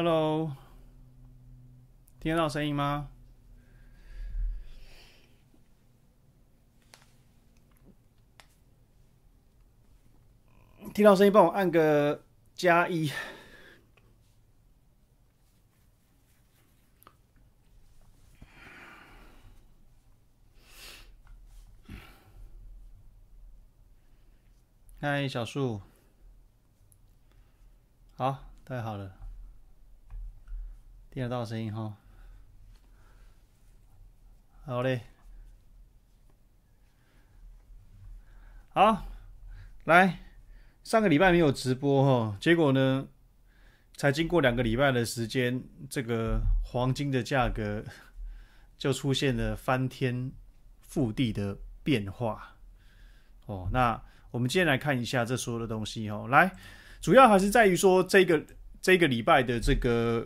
Hello，听得到声音吗？听到声音，帮我按个加一。嗨，小树，好，太好了。听得到声音哈，好嘞，好，来，上个礼拜没有直播哈，结果呢，才经过两个礼拜的时间，这个黄金的价格 就出现了翻天覆地的变化。哦，那我们今天来看一下这所有的东西哦。来，主要还是在于说这个这个礼拜的这个。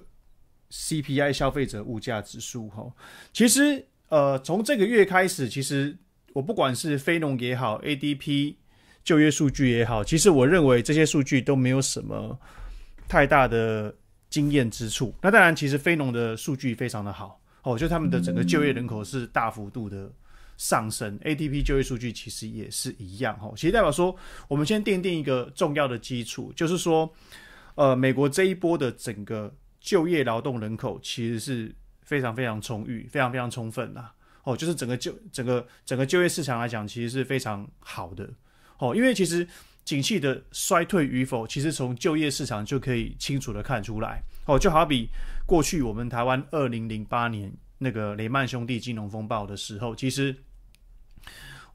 CPI 消费者物价指数，吼，其实，呃，从这个月开始，其实我不管是非农也好，ADP 就业数据也好，其实我认为这些数据都没有什么太大的经验之处。那当然，其实非农的数据非常的好，哦，就他们的整个就业人口是大幅度的上升。ADP 就业数据其实也是一样，哈，其实代表说我们先奠定一个重要的基础，就是说，呃，美国这一波的整个。就业劳动人口其实是非常非常充裕、非常非常充分的哦，就是整个就整个整个就业市场来讲，其实是非常好的哦。因为其实景气的衰退与否，其实从就业市场就可以清楚的看出来哦。就好比过去我们台湾二零零八年那个雷曼兄弟金融风暴的时候，其实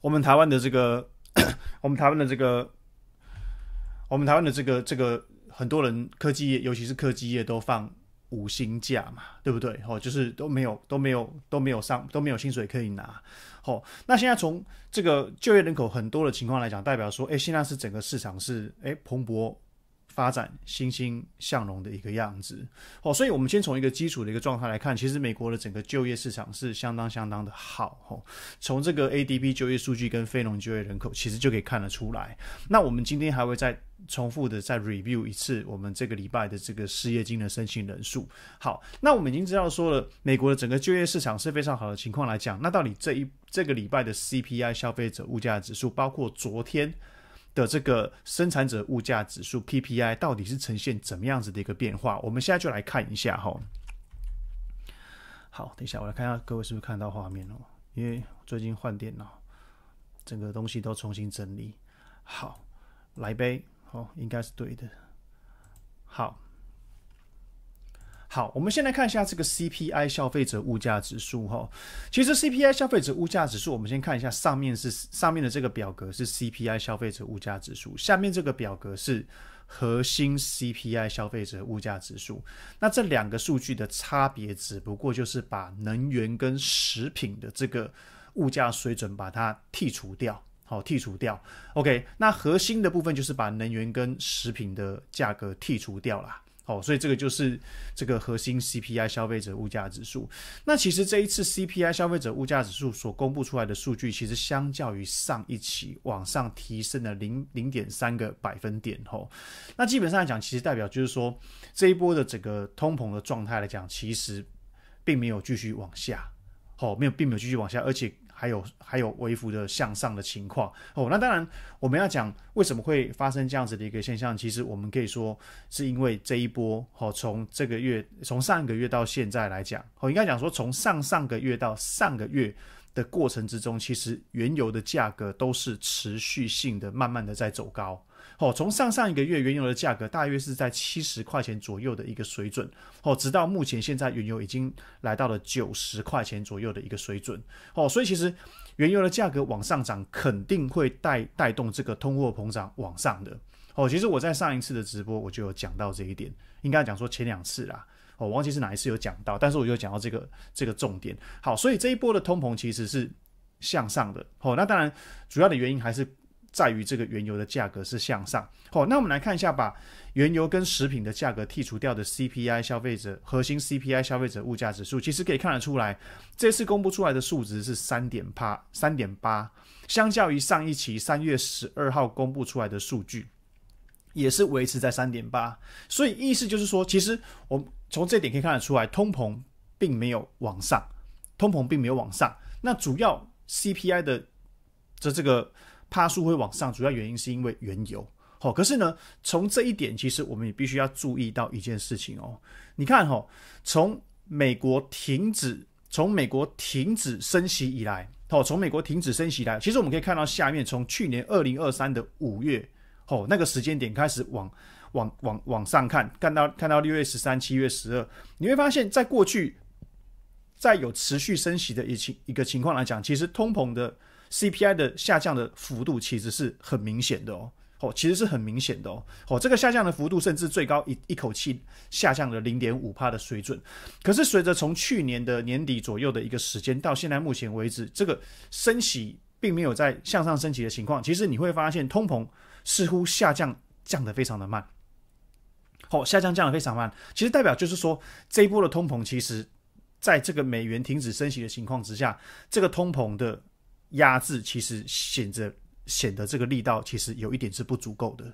我们台湾的这个、我们台湾的这个、我们台湾的这个、这个。很多人科技业，尤其是科技业，都放五星假嘛，对不对？哦，就是都没有都没有都没有上都没有薪水可以拿。好，那现在从这个就业人口很多的情况来讲，代表说，哎，现在是整个市场是哎蓬勃。发展欣欣向荣的一个样子哦，所以我们先从一个基础的一个状态来看，其实美国的整个就业市场是相当相当的好从这个 ADP 就业数据跟非农就业人口，其实就可以看得出来。那我们今天还会再重复的再 review 一次我们这个礼拜的这个失业金的申请人数。好，那我们已经知道说了，美国的整个就业市场是非常好的情况来讲，那到底这一这个礼拜的 CPI 消费者物价指数，包括昨天。的这个生产者物价指数 PPI 到底是呈现怎么样子的一个变化？我们现在就来看一下哈。好，等一下我来看一下各位是不是看到画面哦，因为最近换电脑，整个东西都重新整理。好，来杯，哦，应该是对的。好。好，我们先来看一下这个 CPI 消费者物价指数哈。其实 CPI 消费者物价指数，我们先看一下上面是上面的这个表格是 CPI 消费者物价指数，下面这个表格是核心 CPI 消费者物价指数。那这两个数据的差别只不过就是把能源跟食品的这个物价水准把它剔除掉，好，剔除掉。OK，那核心的部分就是把能源跟食品的价格剔除掉了。哦，所以这个就是这个核心 CPI 消费者物价指数。那其实这一次 CPI 消费者物价指数所公布出来的数据，其实相较于上一期往上提升了零零点三个百分点。吼，那基本上来讲，其实代表就是说这一波的整个通膨的状态来讲，其实并没有继续往下，吼，没有并没有继续往下，而且。还有还有微幅的向上的情况哦，那当然我们要讲为什么会发生这样子的一个现象，其实我们可以说是因为这一波哦，从这个月从上一个月到现在来讲哦，应该讲说从上上个月到上个月的过程之中，其实原油的价格都是持续性的慢慢的在走高。哦，从上上一个月原油的价格大约是在七十块钱左右的一个水准，哦，直到目前现在原油已经来到了九十块钱左右的一个水准，哦，所以其实原油的价格往上涨肯定会带带动这个通货膨胀往上的，哦，其实我在上一次的直播我就有讲到这一点，应该讲说前两次啦，哦，忘记是哪一次有讲到，但是我就讲到这个这个重点，好，所以这一波的通膨其实是向上的，哦，那当然主要的原因还是。在于这个原油的价格是向上。好，那我们来看一下，把原油跟食品的价格剔除掉的 CPI 消费者核心 CPI 消费者物价指数，其实可以看得出来，这次公布出来的数值是三点八，三点八，相较于上一期三月十二号公布出来的数据，也是维持在三点八。所以意思就是说，其实我从这点可以看得出来，通膨并没有往上，通膨并没有往上。那主要 CPI 的这这个。帕数会往上，主要原因是因为原油。好，可是呢，从这一点，其实我们也必须要注意到一件事情哦。你看哈，从美国停止，从美国停止升息以来，好，从美国停止升息以来，其实我们可以看到下面，从去年二零二三的五月，好那个时间点开始，往往往往上看，看到看到六月十三、七月十二，你会发现在过去，在有持续升息的一情一个情况来讲，其实通膨的。CPI 的下降的幅度其实是很明显的哦，哦，其实是很明显的哦，哦，这个下降的幅度甚至最高一一口气下降了零点五帕的水准。可是随着从去年的年底左右的一个时间到现在目前为止，这个升息并没有在向上升级的情况。其实你会发现，通膨似乎下降降得非常的慢，哦，下降降得非常慢。其实代表就是说，这一波的通膨其实在这个美元停止升息的情况之下，这个通膨的。压制其实显得显得这个力道其实有一点是不足够的，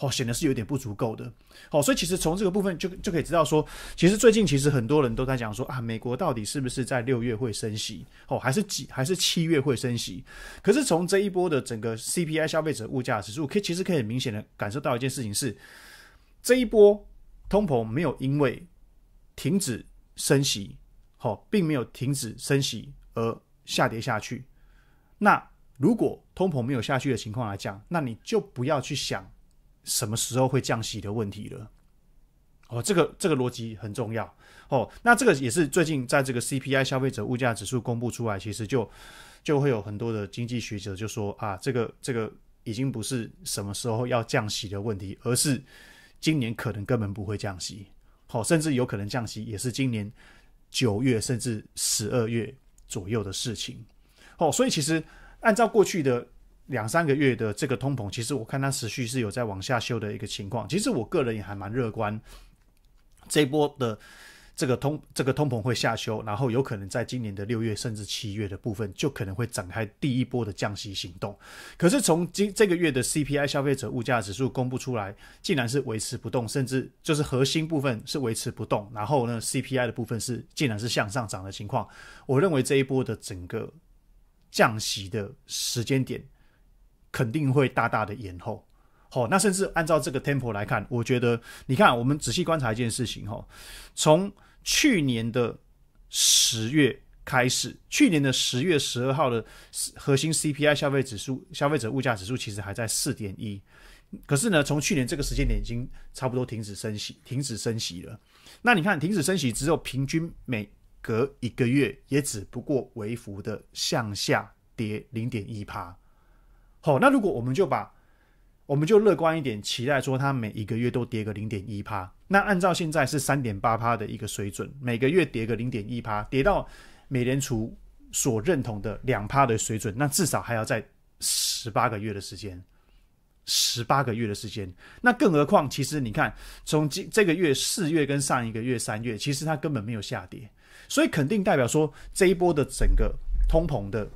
哦，显得是有点不足够的，哦，所以其实从这个部分就就可以知道说，其实最近其实很多人都在讲说啊，美国到底是不是在六月会升息，哦，还是几还是七月会升息？可是从这一波的整个 CPI 消费者物价指数，可其实可以很明显的感受到一件事情是，这一波通膨没有因为停止升息，好，并没有停止升息而下跌下去。那如果通膨没有下去的情况来讲，那你就不要去想什么时候会降息的问题了。哦，这个这个逻辑很重要。哦，那这个也是最近在这个 CPI 消费者物价指数公布出来，其实就就会有很多的经济学者就说啊，这个这个已经不是什么时候要降息的问题，而是今年可能根本不会降息。好，甚至有可能降息也是今年九月甚至十二月左右的事情。哦，所以其实按照过去的两三个月的这个通膨，其实我看它持续是有在往下修的一个情况。其实我个人也还蛮乐观，这波的这个通这个通膨会下修，然后有可能在今年的六月甚至七月的部分，就可能会展开第一波的降息行动。可是从今这个月的 CPI 消费者物价指数公布出来，竟然是维持不动，甚至就是核心部分是维持不动，然后呢 CPI 的部分是竟然是向上涨的情况。我认为这一波的整个。降息的时间点肯定会大大的延后。好，那甚至按照这个 tempo 来看，我觉得，你看，我们仔细观察一件事情哈，从去年的十月开始，去年的十月十二号的核心 CPI 消费指数、消费者物价指数其实还在四点一，可是呢，从去年这个时间点已经差不多停止升息，停止升息了。那你看，停止升息，只有平均每隔一个月也只不过微幅的向下跌零点一趴。好，那如果我们就把我们就乐观一点，期待说它每一个月都跌个零点一趴。那按照现在是三点八趴的一个水准，每个月跌个零点一趴，跌到美联储所认同的两趴的水准，那至少还要在十八个月的时间，十八个月的时间，那更何况其实你看从今这个月四月跟上一个月三月，其实它根本没有下跌。所以肯定代表说，这一波的整个通膨的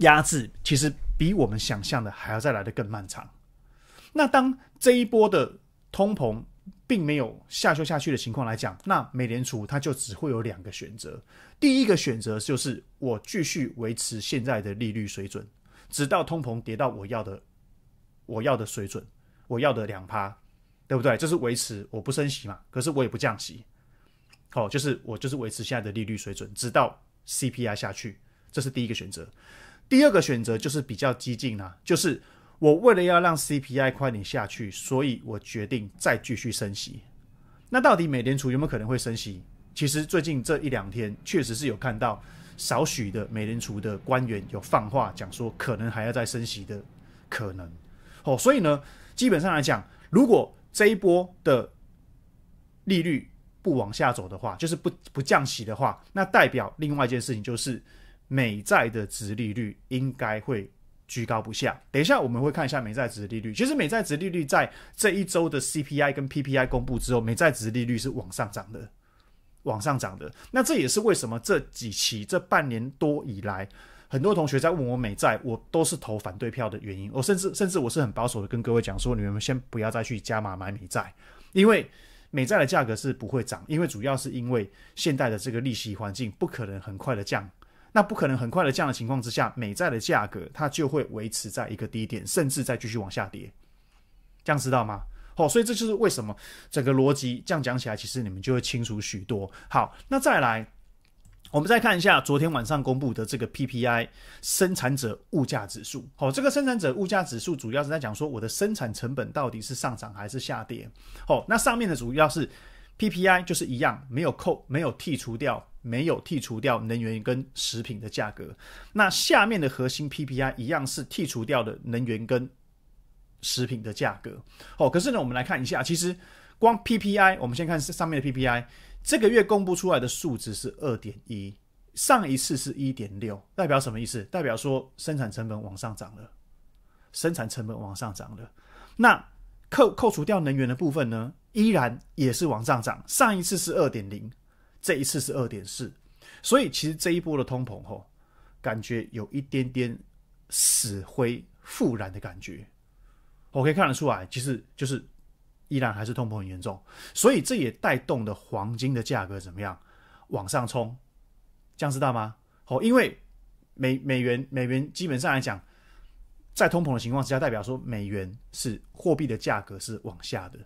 压制，其实比我们想象的还要再来的更漫长。那当这一波的通膨并没有下修下去的情况来讲，那美联储它就只会有两个选择。第一个选择就是我继续维持现在的利率水准，直到通膨跌到我要的我要的水准，我要的两趴，对不对？就是维持我不升息嘛，可是我也不降息。哦，就是我就是维持现在的利率水准，直到 CPI 下去，这是第一个选择。第二个选择就是比较激进啊，就是我为了要让 CPI 快点下去，所以我决定再继续升息。那到底美联储有没有可能会升息？其实最近这一两天确实是有看到少许的美联储的官员有放话，讲说可能还要再升息的可能。哦，所以呢，基本上来讲，如果这一波的利率，不往下走的话，就是不不降息的话，那代表另外一件事情就是美债的值利率应该会居高不下。等一下我们会看一下美债值利率。其实美债值利率在这一周的 CPI 跟 PPI 公布之后，美债值利率是往上涨的，往上涨的。那这也是为什么这几期这半年多以来，很多同学在问我美债，我都是投反对票的原因。我甚至甚至我是很保守的跟各位讲说，你们先不要再去加码买美债，因为。美债的价格是不会涨，因为主要是因为现在的这个利息环境不可能很快的降，那不可能很快的降的情况之下，美债的价格它就会维持在一个低点，甚至再继续往下跌，这样知道吗？好，所以这就是为什么整个逻辑这样讲起来，其实你们就会清楚许多。好，那再来。我们再看一下昨天晚上公布的这个 PPI 生产者物价指数。好，这个生产者物价指数主要是在讲说我的生产成本到底是上涨还是下跌。哦，那上面的主要是 PPI 就是一样，没有扣、没有剔除掉、没有剔除掉能源跟食品的价格。那下面的核心 PPI 一样是剔除掉的能源跟食品的价格。哦，可是呢，我们来看一下，其实光 PPI，我们先看上面的 PPI。这个月公布出来的数值是二点一，上一次是一点六，代表什么意思？代表说生产成本往上涨了，生产成本往上涨了。那扣扣除掉能源的部分呢，依然也是往上涨，上一次是二点零，这一次是二点四，所以其实这一波的通膨吼，感觉有一点点死灰复燃的感觉，我可以看得出来，其实就是。依然还是通膨很严重，所以这也带动的黄金的价格怎么样往上冲？这样知道吗？哦，因为美美元美元基本上来讲，在通膨的情况之下，代表说美元是货币的价格是往下的，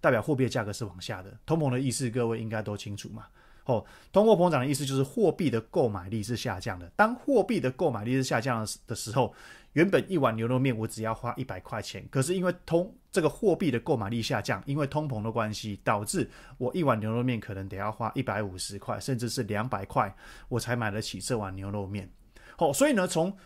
代表货币的价格是往下的。通膨的意思各位应该都清楚嘛。哦，通货膨胀的意思就是货币的购买力是下降的。当货币的购买力是下降的时候，原本一碗牛肉面我只要花一百块钱，可是因为通这个货币的购买力下降，因为通膨的关系，导致我一碗牛肉面可能得要花一百五十块，甚至是两百块，我才买得起这碗牛肉面。哦，所以呢，从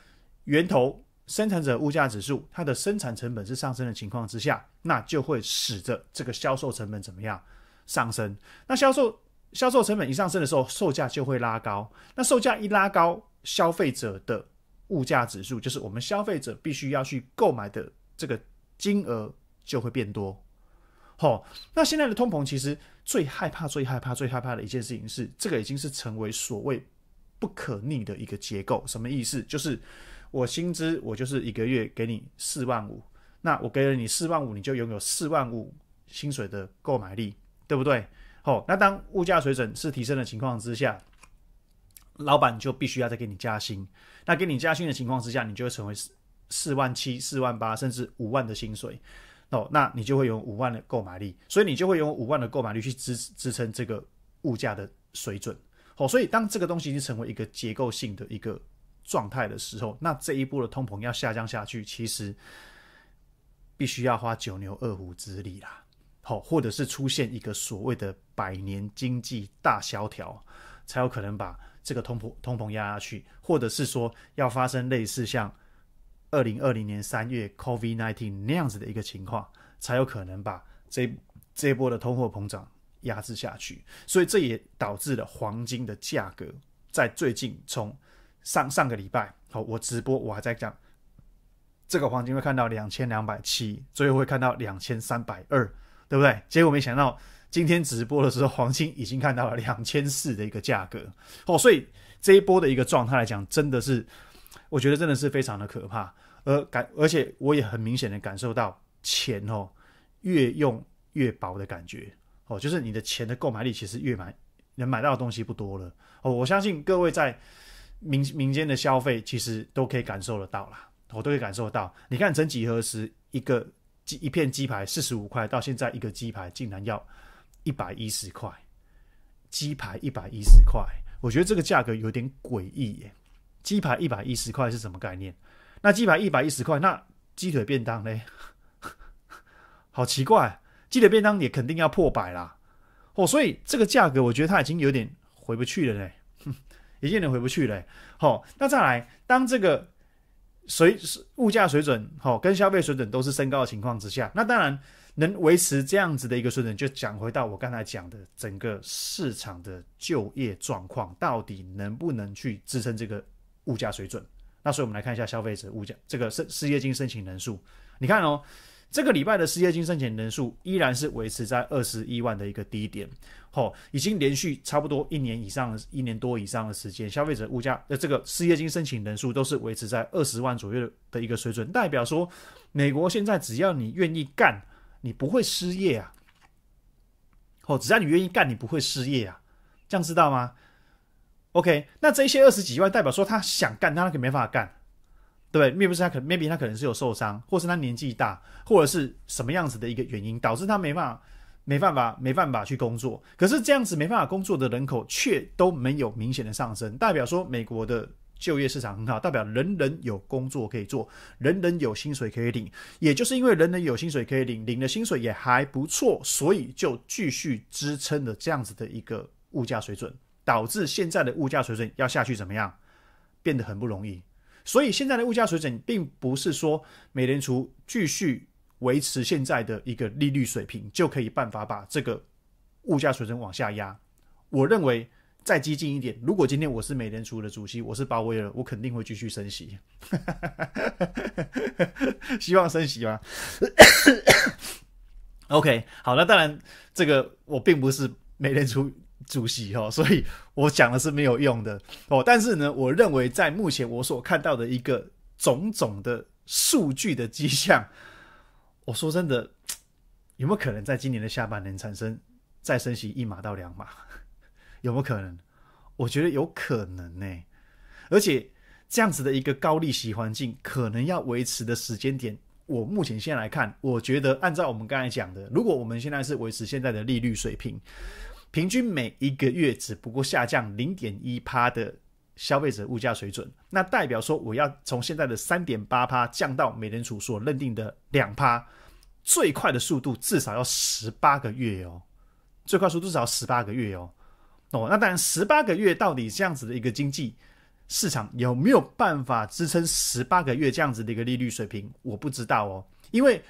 源头生产者物价指数，它的生产成本是上升的情况之下，那就会使得这个销售成本怎么样上升？那销售。销售成本一上升的时候，售价就会拉高。那售价一拉高，消费者的物价指数，就是我们消费者必须要去购买的这个金额就会变多。好，那现在的通膨其实最害怕、最害怕、最害怕的一件事情是，这个已经是成为所谓不可逆的一个结构。什么意思？就是我薪资，我就是一个月给你四万五，那我给了你四万五，你就拥有四万五薪水的购买力，对不对？哦，那当物价水准是提升的情况之下，老板就必须要再给你加薪。那给你加薪的情况之下，你就会成为四万七、四万八，甚至五万的薪水。哦，那你就会有五万的购买力，所以你就会有五万的购买力去支支撑这个物价的水准。哦，所以当这个东西已经成为一个结构性的一个状态的时候，那这一波的通膨要下降下去，其实必须要花九牛二虎之力啦。好，或者是出现一个所谓的百年经济大萧条，才有可能把这个通膨通膨压下去，或者是说要发生类似像二零二零年三月 COVID nineteen 那样子的一个情况，才有可能把这这波的通货膨胀压制下去。所以这也导致了黄金的价格在最近从上上个礼拜，好，我直播我还在讲，这个黄金会看到两千两百七，最后会看到两千三百二。对不对？结果没想到，今天直播的时候，黄金已经看到了两千四的一个价格哦，所以这一波的一个状态来讲，真的是，我觉得真的是非常的可怕。而感，而且我也很明显的感受到，钱哦越用越薄的感觉哦，就是你的钱的购买力其实越买能买到的东西不多了哦。我相信各位在民民间的消费，其实都可以感受得到啦，我都可以感受到。你看，曾几何时，一个。一片鸡排四十五块，到现在一个鸡排竟然要一百一十块，鸡排一百一十块，我觉得这个价格有点诡异耶。鸡排一百一十块是什么概念？那鸡排一百一十块，那鸡腿便当呢？好奇怪，鸡腿便当也肯定要破百啦。哦，所以这个价格，我觉得它已经有点回不去了呢，经有点回不去了。好，那再来，当这个。水是物价水准，好跟消费水准都是升高的情况之下，那当然能维持这样子的一个水准，就讲回到我刚才讲的整个市场的就业状况，到底能不能去支撑这个物价水准？那所以我们来看一下消费者物价这个失失业金申请人数，你看哦。这个礼拜的失业金申请人数依然是维持在二十一万的一个低点，吼，已经连续差不多一年以上、一年多以上的时间，消费者物价的这个失业金申请人数都是维持在二十万左右的一个水准，代表说美国现在只要你愿意干，你不会失业啊，哦，只要你愿意干，你不会失业啊，这样知道吗？OK，那这些二十几万代表说他想干，他可没法干。对，面 e 他可，maybe 他可能是有受伤，或是他年纪大，或者是什么样子的一个原因，导致他没办法、没办法、没办法去工作。可是这样子没办法工作的人口却都没有明显的上升，代表说美国的就业市场很好，代表人人有工作可以做，人人有薪水可以领。也就是因为人人有薪水可以领，领的薪水也还不错，所以就继续支撑了这样子的一个物价水准，导致现在的物价水准要下去怎么样，变得很不容易。所以现在的物价水准，并不是说美联储继续维持现在的一个利率水平，就可以办法把这个物价水准往下压。我认为再激进一点，如果今天我是美联储的主席，我是鲍威尔，我肯定会继续升息。希望升息吗？OK，好，那当然，这个我并不是美联储。主席哈，所以我讲的是没有用的哦。但是呢，我认为在目前我所看到的一个种种的数据的迹象，我说真的，有没有可能在今年的下半年产生再升息一码到两码？有没有可能？我觉得有可能呢。而且这样子的一个高利息环境，可能要维持的时间点，我目前先来看，我觉得按照我们刚才讲的，如果我们现在是维持现在的利率水平。平均每一个月只不过下降零点一趴的消费者物价水准，那代表说我要从现在的三点八趴降到美联储所认定的两趴，最快的速度至少要十八个月哦，最快速度至少十八个月哦，哦，那当然，十八个月到底这样子的一个经济市场有没有办法支撑十八个月这样子的一个利率水平，我不知道哦，因为。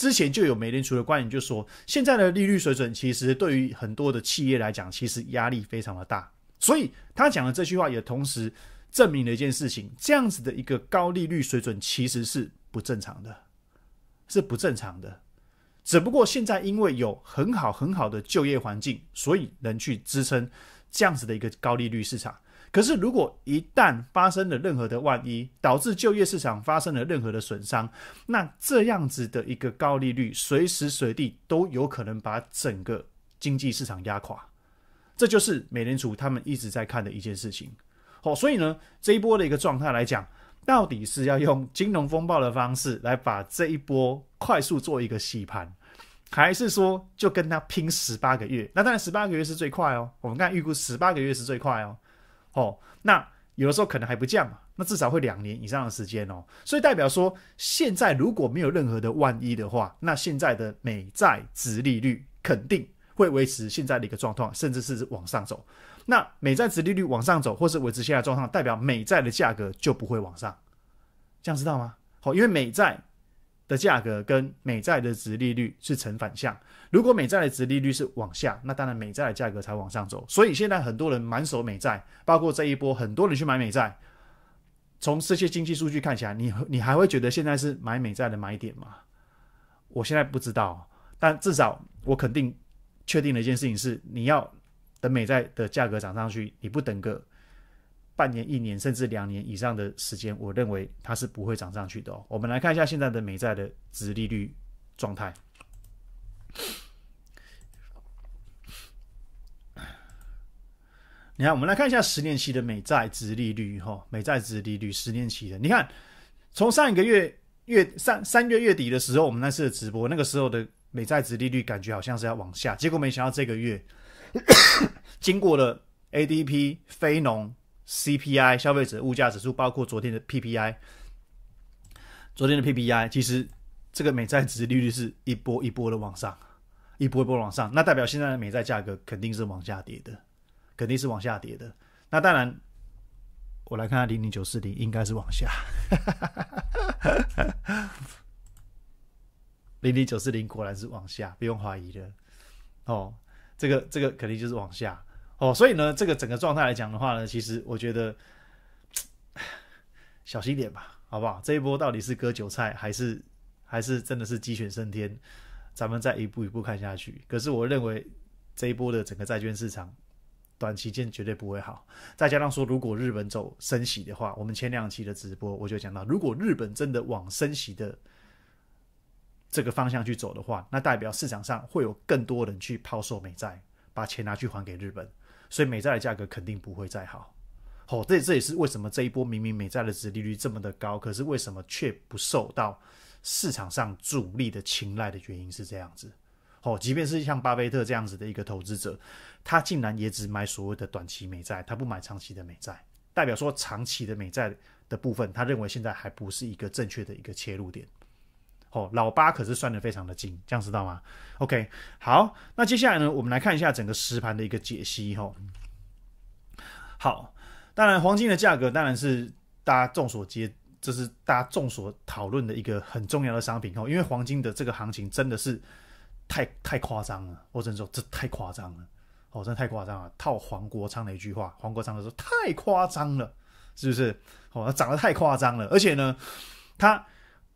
之前就有美联储的官员就说，现在的利率水准其实对于很多的企业来讲，其实压力非常的大。所以他讲的这句话也同时证明了一件事情：这样子的一个高利率水准其实是不正常的，是不正常的。只不过现在因为有很好很好的就业环境，所以能去支撑这样子的一个高利率市场。可是，如果一旦发生了任何的万一，导致就业市场发生了任何的损伤，那这样子的一个高利率，随时随地都有可能把整个经济市场压垮。这就是美联储他们一直在看的一件事情。好，所以呢，这一波的一个状态来讲，到底是要用金融风暴的方式来把这一波快速做一个洗盘，还是说就跟他拼十八个月？那当然，十八个月是最快哦。我们刚才预估十八个月是最快哦。哦，那有的时候可能还不降嘛，那至少会两年以上的时间哦，所以代表说，现在如果没有任何的万一的话，那现在的美债值利率肯定会维持现在的一个状况，甚至是往上走。那美债值利率往上走，或是维持现在状况，代表美债的价格就不会往上，这样知道吗？好，因为美债。的价格跟美债的值利率是成反向。如果美债的值利率是往下，那当然美债的价格才往上走。所以现在很多人满手美债，包括这一波很多人去买美债。从这些经济数据看起来，你你还会觉得现在是买美债的买点吗？我现在不知道，但至少我肯定确定的一件事情是，你要等美债的价格涨上去，你不等个。半年、一年甚至两年以上的时间，我认为它是不会涨上去的哦。我们来看一下现在的美债的值利率状态。你看，我们来看一下十年期的美债值利率哈，美债值利率十年期的。你看，从上一个月月三三月月底的时候，我们那次的直播，那个时候的美债值利率感觉好像是要往下，结果没想到这个月 经过了 ADP、非农。CPI 消费者物价指数，包括昨天的 PPI，昨天的 PPI，其实这个美债值利率是一波一波的往上，一波一波往上，那代表现在的美债价格肯定是往下跌的，肯定是往下跌的。那当然，我来看零零九四零，应该是往下，零零九四零果然是往下，不用怀疑的哦，这个这个肯定就是往下。哦，所以呢，这个整个状态来讲的话呢，其实我觉得 小心点吧，好不好？这一波到底是割韭菜，还是还是真的是鸡犬升天？咱们再一步一步看下去。可是我认为这一波的整个债券市场，短期间绝对不会好。再加上说，如果日本走升息的话，我们前两期的直播我就讲到，如果日本真的往升息的这个方向去走的话，那代表市场上会有更多人去抛售美债，把钱拿去还给日本。所以美债的价格肯定不会再好，哦，这这也是为什么这一波明明美债的殖利率这么的高，可是为什么却不受到市场上主力的青睐的原因是这样子，哦，即便是像巴菲特这样子的一个投资者，他竟然也只买所谓的短期美债，他不买长期的美债，代表说长期的美债的部分，他认为现在还不是一个正确的一个切入点。哦，老八可是算得非常的精，这样知道吗？OK，好，那接下来呢，我们来看一下整个实盘的一个解析。吼，好，当然黄金的价格当然是大家众所皆，这是大家众所讨论的一个很重要的商品。哦，因为黄金的这个行情真的是太太夸张了，我只能说这太夸张了，哦，的太夸张了。套黄国昌的一句话，黄国昌的说太夸张了，是不是？哦，涨得太夸张了，而且呢，他。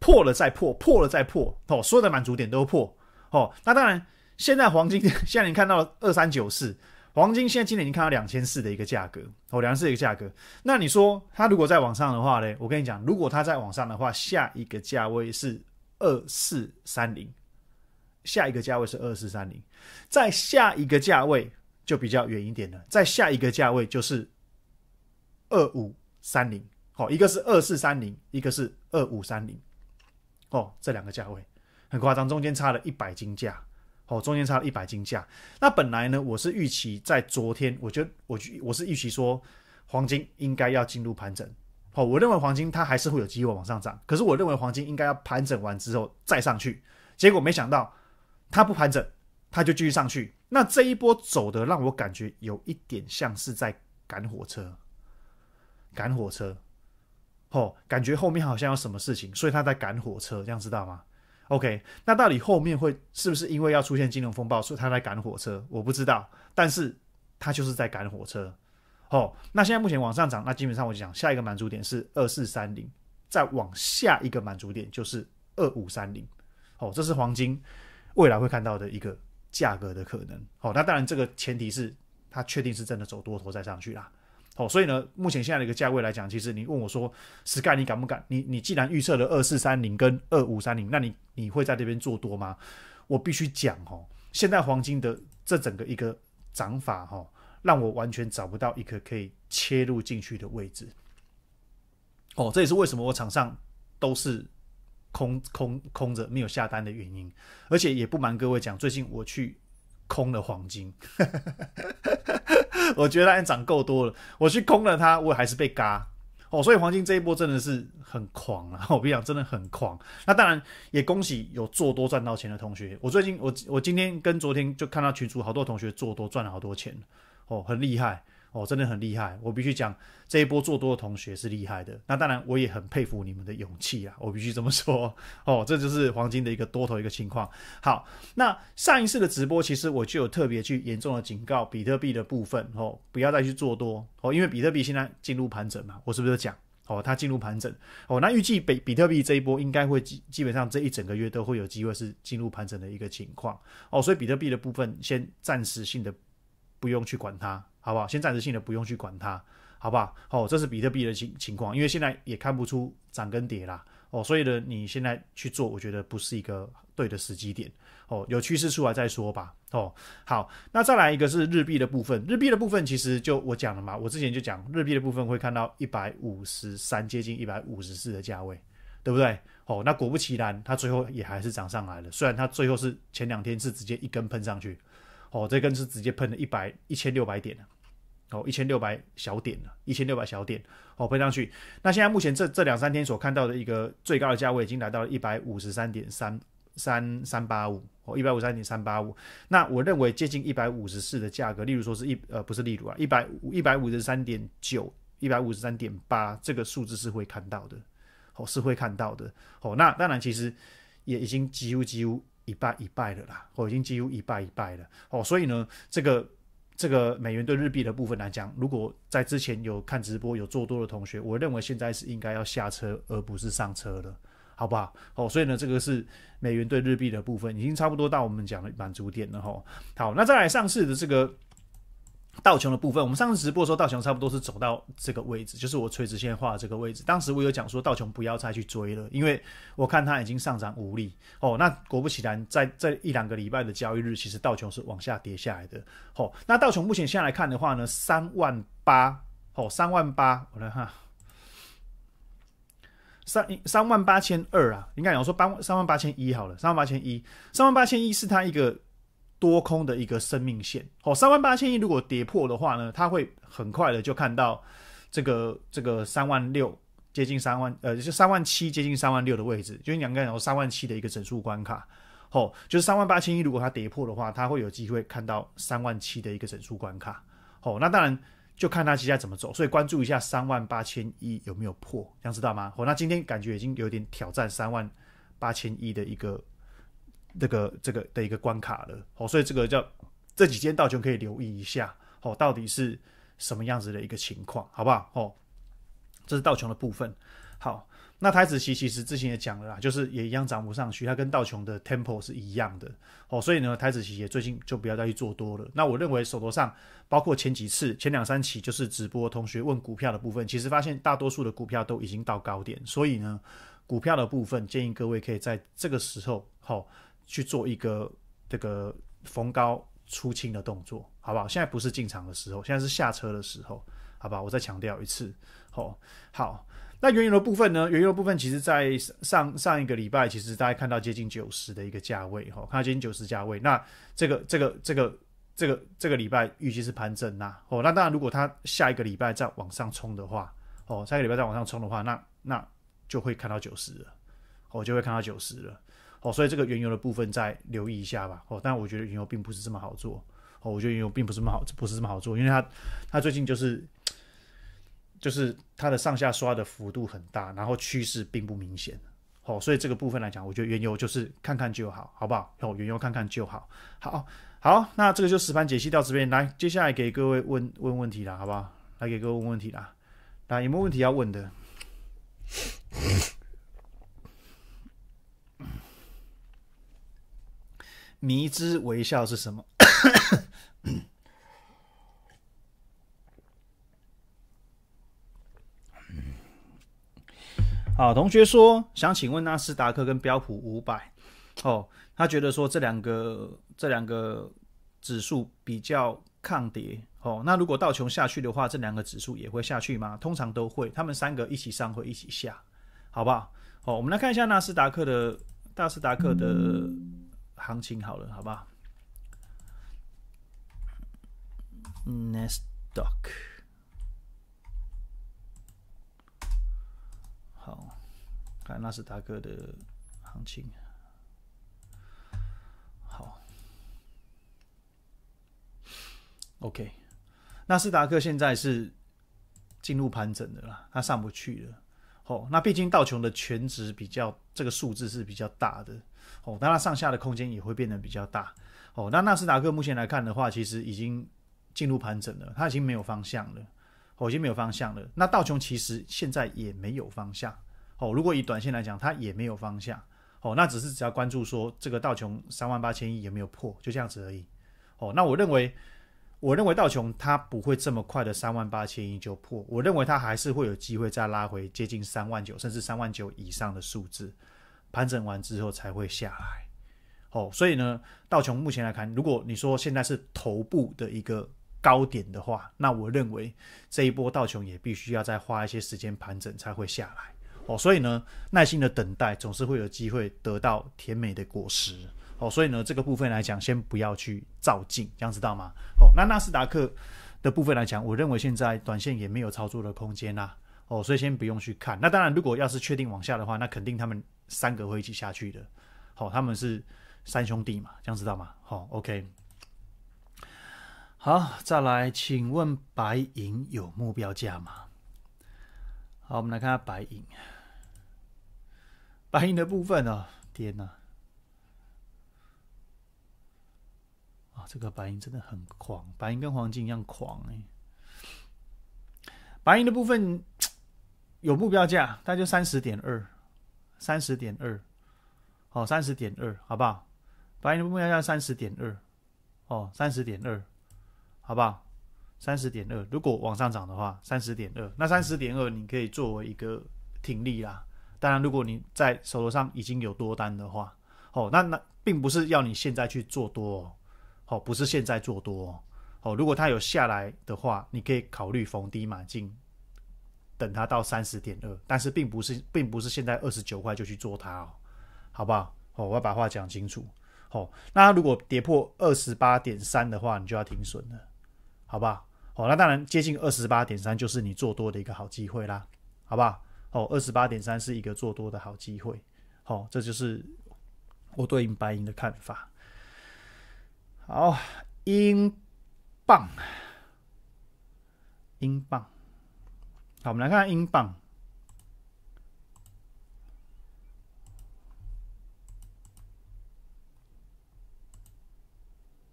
破了再破，破了再破哦，所有的满足点都破哦。那当然，现在黄金 现在你看到二三九四，黄金现在今年已经看到两千四的一个价格哦，两千四一个价格。那你说它如果再往上的话呢？我跟你讲，如果它再往上的话，下一个价位是二四三零，下一个价位是二四三零，在下一个价位就比较远一点了，在下一个价位就是二五三零。好，一个是二四三零，一个是二五三零。哦，这两个价位很夸张，中间差了一百金价。哦，中间差了一百金价。那本来呢，我是预期在昨天，我觉得我我是预期说黄金应该要进入盘整。哦，我认为黄金它还是会有机会往上涨，可是我认为黄金应该要盘整完之后再上去。结果没想到它不盘整，它就继续上去。那这一波走的让我感觉有一点像是在赶火车，赶火车。哦，感觉后面好像有什么事情，所以他在赶火车，这样知道吗？OK，那到底后面会是不是因为要出现金融风暴，所以他在赶火车？我不知道，但是他就是在赶火车。哦，那现在目前往上涨，那基本上我就讲下一个满足点是二四三零，再往下一个满足点就是二五三零。哦，这是黄金未来会看到的一个价格的可能。哦，那当然这个前提是他确定是真的走多头再上去啦。哦，所以呢，目前现在的一个价位来讲，其实你问我说，Sky 你敢不敢？你你既然预测了二四三零跟二五三零，那你你会在这边做多吗？我必须讲哦，现在黄金的这整个一个涨法哈，让我完全找不到一个可以切入进去的位置。哦，这也是为什么我场上都是空空空着没有下单的原因。而且也不瞒各位讲，最近我去空了黄金。我觉得它涨够多了，我去空了它，我还是被嘎。哦，所以黄金这一波真的是很狂啊！我跟你讲，真的很狂。那当然也恭喜有做多赚到钱的同学，我最近我我今天跟昨天就看到群主好多同学做多赚了好多钱哦，很厉害。哦，真的很厉害，我必须讲这一波做多的同学是厉害的。那当然，我也很佩服你们的勇气啊，我必须这么说。哦，这就是黄金的一个多头一个情况。好，那上一次的直播其实我就有特别去严重的警告比特币的部分哦，不要再去做多哦，因为比特币现在进入盘整嘛，我是不是讲哦，它进入盘整哦？那预计比比特币这一波应该会基基本上这一整个月都会有机会是进入盘整的一个情况哦，所以比特币的部分先暂时性的不用去管它。好不好？先暂时性的不用去管它，好不好？哦，这是比特币的情情况，因为现在也看不出涨跟跌啦，哦，所以呢，你现在去做，我觉得不是一个对的时机点，哦，有趋势出来再说吧，哦，好，那再来一个是日币的部分，日币的部分其实就我讲了嘛，我之前就讲日币的部分会看到一百五十三接近一百五十四的价位，对不对？哦，那果不其然，它最后也还是涨上来了，虽然它最后是前两天是直接一根喷上去，哦，这根是直接喷了一百一千六百点的。哦，一千六百小点了，一千六百小点，哦，推上去。那现在目前这这两三天所看到的一个最高的价位，已经来到了一百五十三点三三三八五，哦，一百五十三点三八五。那我认为接近一百五十四的价格，例如说是一呃，不是例如啊，一百五一百五十三点九，一百五十三点八，这个数字是会看到的，哦，是会看到的，哦，那当然其实也已经几乎几乎一半一半了啦，哦，已经几乎一半一半了，哦，所以呢，这个。这个美元对日币的部分来讲，如果在之前有看直播有做多的同学，我认为现在是应该要下车而不是上车了，好不好？哦，所以呢，这个是美元对日币的部分已经差不多到我们讲的满足点了哈。好，那再来上次的这个。道琼的部分，我们上次直播说道琼差不多是走到这个位置，就是我垂直线画的这个位置。当时我有讲说道琼不要再去追了，因为我看它已经上涨无力。哦，那果不其然，在这一两个礼拜的交易日，其实道琼是往下跌下来的。哦，那道琼目前现在来看的话呢，三万八，哦，三万八，我来看，三三万八千二啊，应该讲说八万三万八千一好了，三万八千一，三万八千一是它一个。多空的一个生命线，哦，三万八千亿如果跌破的话呢，它会很快的就看到这个这个三万六接近三万，呃，就三万七接近三万六的位置，就是两个人说三万七的一个整数关卡，哦，就是三万八千亿如果它跌破的话，它会有机会看到三万七的一个整数关卡，哦，那当然就看它接下来怎么走，所以关注一下三万八千亿有没有破，这样知道吗？哦，那今天感觉已经有点挑战三万八千亿的一个。这个这个的一个关卡了哦，所以这个叫这几间道琼可以留意一下哦，到底是什么样子的一个情况，好不好？哦，这是道琼的部分。好，那台子期其实之前也讲了啦，就是也一样涨不上去，它跟道琼的 temple 是一样的哦，所以呢，台子期也最近就不要再去做多了。那我认为手头上包括前几次前两三期就是直播同学问股票的部分，其实发现大多数的股票都已经到高点，所以呢，股票的部分建议各位可以在这个时候好。去做一个这个逢高出清的动作，好不好？现在不是进场的时候，现在是下车的时候，好不好？我再强调一次，哦，好。那原油的部分呢？原油的部分，其实在上上一个礼拜，其实大家看到接近九十的一个价位，哦，看到接近九十价位。那这个这个这个这个这个礼拜预计是盘整呐，哦，那当然，如果它下一个礼拜再往上冲的话，哦，下一个礼拜再往上冲的话，那那就会看到九十了，哦，就会看到九十了。哦，所以这个原油的部分再留意一下吧。哦，但我觉得原油并不是这么好做。哦，我觉得原油并不是这么好，不是这么好做，因为它它最近就是就是它的上下刷的幅度很大，然后趋势并不明显。哦，所以这个部分来讲，我觉得原油就是看看就好，好不好？哦，原油看看就好。好，好，那这个就实盘解析到这边来，接下来给各位问问问题了，好不好？来给各位问问题啦。那有没有问题要问的？迷之微笑是什么？好，同学说想请问纳斯达克跟标普五百哦，他觉得说这两个这两个指数比较抗跌哦，那如果道琼下去的话，这两个指数也会下去吗？通常都会，他们三个一起上会一起下，好不好？好，我们来看一下纳斯达克的纳斯达克的。行情好了，好不好？Nasdaq，好，看纳斯达克的行情。好，OK，纳斯达克现在是进入盘整的啦，它上不去了。哦，那毕竟道琼的全值比较，这个数字是比较大的。哦，那它上下的空间也会变得比较大。哦，那纳斯达克目前来看的话，其实已经进入盘整了，它已经没有方向了。哦，已经没有方向了。那道琼其实现在也没有方向。哦，如果以短线来讲，它也没有方向。哦，那只是只要关注说这个道琼三万八千亿有没有破，就这样子而已。哦，那我认为，我认为道琼它不会这么快的三万八千亿就破，我认为它还是会有机会再拉回接近三万九，甚至三万九以上的数字。盘整完之后才会下来，哦，所以呢，道琼目前来看，如果你说现在是头部的一个高点的话，那我认为这一波道琼也必须要再花一些时间盘整才会下来，哦，所以呢，耐心的等待总是会有机会得到甜美的果实，哦，所以呢，这个部分来讲，先不要去照镜，这样知道吗？哦，那纳斯达克的部分来讲，我认为现在短线也没有操作的空间啊，哦，所以先不用去看。那当然，如果要是确定往下的话，那肯定他们。三个会一起下去的，好，他们是三兄弟嘛，这样知道吗？好，OK，好，再来，请问白银有目标价吗？好，我们来看下白银，白银的部分哦，天哪，啊，这个白银真的很狂，白银跟黄金一样狂哎，白银的部分有目标价，大就三十点二。三十点二，哦，三十点二，好不好？白银的目标要三十点二，哦，三十点二，好不好？三十点二，如果往上涨的话，三十点二，那三十点二你可以作为一个挺力啦。当然，如果你在手头上已经有多单的话，哦，那那并不是要你现在去做多，哦，不是现在做多，哦，如果它有下来的话，你可以考虑逢低买进。等它到三十点二，但是并不是，并不是现在二十九块就去做它哦，好不好？哦，我要把话讲清楚哦。那如果跌破二十八点三的话，你就要停损了，好不好？哦，那当然接近二十八点三就是你做多的一个好机会啦，好不好？哦，二十八点三是一个做多的好机会，好，这就是我对应白银的看法。好，英镑，英镑。好，我们来看英镑。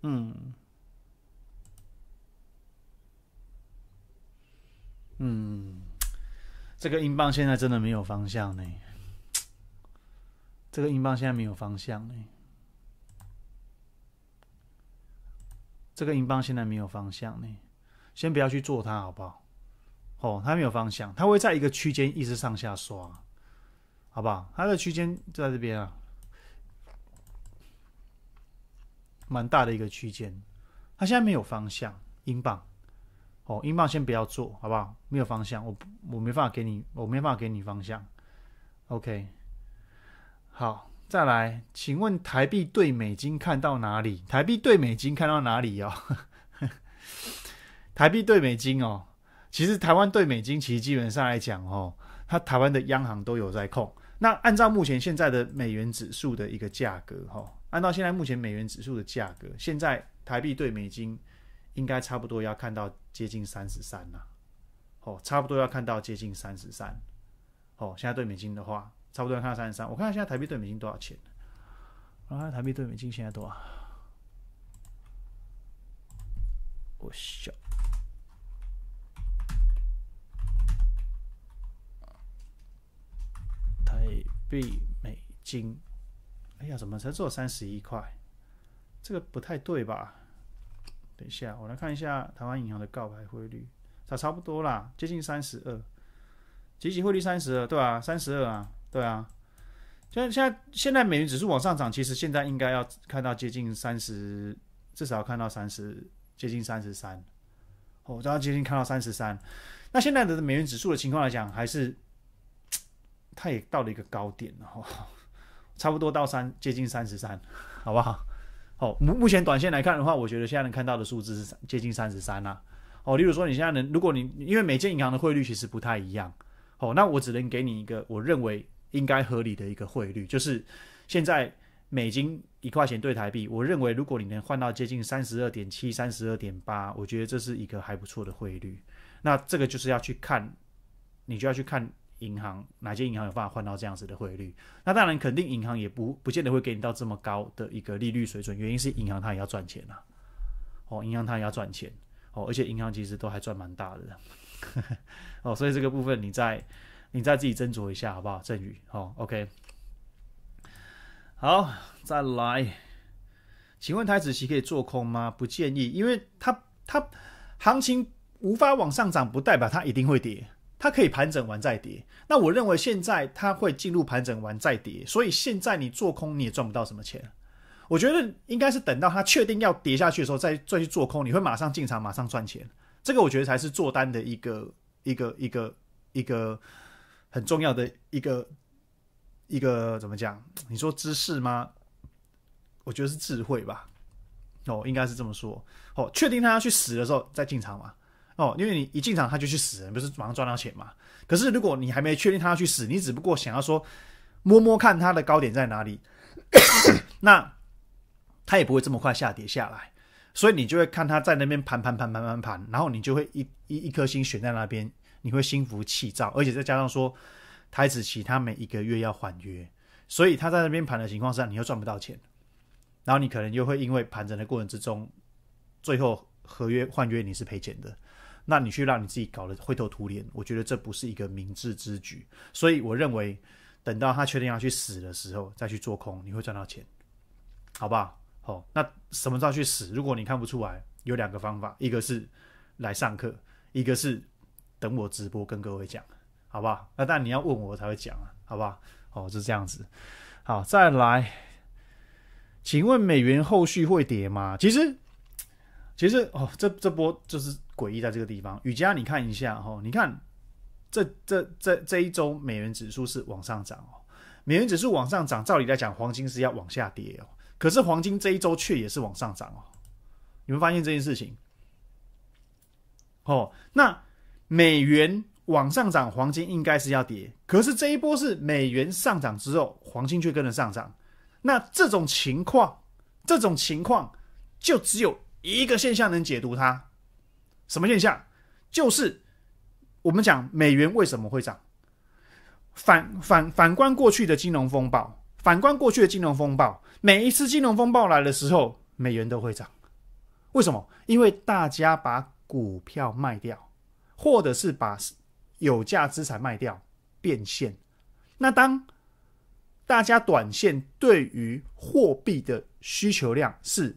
嗯，嗯，这个英镑现在真的没有方向呢。这个英镑现在没有方向呢。这个英镑现在没有方向呢。先不要去做它，好不好？哦，它没有方向，它会在一个区间一直上下刷，好不好？它的区间就在这边啊，蛮大的一个区间。它现在没有方向，英镑，哦，英镑先不要做，好不好？没有方向，我我没办法给你，我没办法给你方向。OK，好，再来，请问台币对美金看到哪里？台币对美金看到哪里哦？台币对美金哦。其实台湾对美金，其实基本上来讲，哦，它台湾的央行都有在控。那按照目前现在的美元指数的一个价格，哈，按照现在目前美元指数的价格，现在台币对美金应该差不多要看到接近三十三了，哦，差不多要看到接近三十三，哦，现在对美金的话，差不多要看到三十三。我看现在台币对美金多少钱？啊，台币对美金现在多少？我笑。币美金，哎呀，怎么才做三十一块？这个不太对吧？等一下，我来看一下台湾银行的告白汇率，差差不多啦，接近三十二。集体汇率三十二，对啊，三十二啊，对啊。就现在，现在美元指数往上涨，其实现在应该要看到接近三十，至少看到三十，接近三十三。哦，刚刚接近看到三十三。那现在的美元指数的情况来讲，还是。它也到了一个高点了哈，差不多到三接近三十三，好不好？好，目目前短线来看的话，我觉得现在能看到的数字是接近三十三啦。哦，例如说你现在能，如果你因为每间银行的汇率其实不太一样，哦，那我只能给你一个我认为应该合理的一个汇率，就是现在美金一块钱兑台币，我认为如果你能换到接近三十二点七、三十二点八，我觉得这是一个还不错的汇率。那这个就是要去看，你就要去看。银行哪些银行有办法换到这样子的汇率？那当然，肯定银行也不不见得会给你到这么高的一个利率水准，原因是银行它也要赚钱呐。哦，银行它也要赚钱。哦，而且银行其实都还赚蛮大的。哦，所以这个部分你再你再自己斟酌一下，好不好？郑宇，好，OK。好，再来，请问台子期可以做空吗？不建议，因为它它行情无法往上涨，不代表它一定会跌。它可以盘整完再跌，那我认为现在它会进入盘整完再跌，所以现在你做空你也赚不到什么钱。我觉得应该是等到它确定要跌下去的时候再再去做空，你会马上进场，马上赚钱。这个我觉得才是做单的一个一个一个一个很重要的一个一个怎么讲？你说知识吗？我觉得是智慧吧。哦，应该是这么说。哦，确定它要去死的时候再进场嘛。哦，因为你一进场他就去死，不是马上赚到钱嘛？可是如果你还没确定他要去死，你只不过想要说摸摸看他的高点在哪里，那他也不会这么快下跌下来。所以你就会看他在那边盘盘盘盘盘盘，然后你就会一一一颗心悬在那边，你会心浮气躁，而且再加上说台子期他每一个月要换约，所以他在那边盘的情况下，你又赚不到钱，然后你可能又会因为盘整的过程之中，最后合约换约你是赔钱的。那你去让你自己搞得灰头土脸，我觉得这不是一个明智之举。所以我认为，等到他确定要去死的时候，再去做空，你会赚到钱，好不好？哦，那什么时候去死？如果你看不出来，有两个方法：一个是来上课，一个是等我直播跟各位讲，好不好？那但你要问我才会讲啊，好不好？哦，是这样子。好，再来，请问美元后续会跌吗？其实，其实哦，这这波就是。诡异在这个地方，雨佳，你看一下哈，你看这这这这一周美元指数是往上涨哦，美元指数往上涨，照理来讲黄金是要往下跌哦，可是黄金这一周却也是往上涨哦，你们发现这件事情？哦，那美元往上涨，黄金应该是要跌，可是这一波是美元上涨之后，黄金却跟着上涨，那这种情况，这种情况就只有一个现象能解读它。什么现象？就是我们讲美元为什么会涨？反反反观过去的金融风暴，反观过去的金融风暴，每一次金融风暴来的时候，美元都会涨。为什么？因为大家把股票卖掉，或者是把有价资产卖掉变现。那当大家短线对于货币的需求量是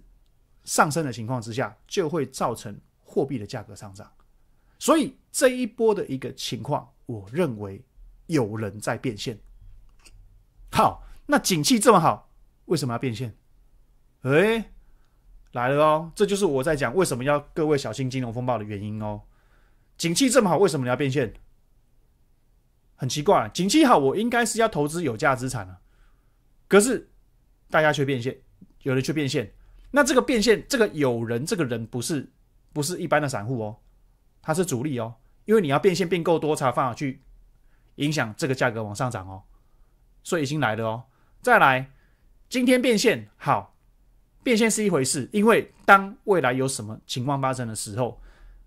上升的情况之下，就会造成。货币的价格上涨，所以这一波的一个情况，我认为有人在变现。好，那景气这么好，为什么要变现？哎，来了哦，这就是我在讲为什么要各位小心金融风暴的原因哦。景气这么好，为什么你要变现？很奇怪，景气好，我应该是要投资有价资产啊，可是大家却变现，有人却变现，那这个变现，这个有人，这个人不是。不是一般的散户哦，他是主力哦，因为你要变现、并购多叉，放法去影响这个价格往上涨哦，所以已经来了哦。再来，今天变现好，变现是一回事，因为当未来有什么情况发生的时候，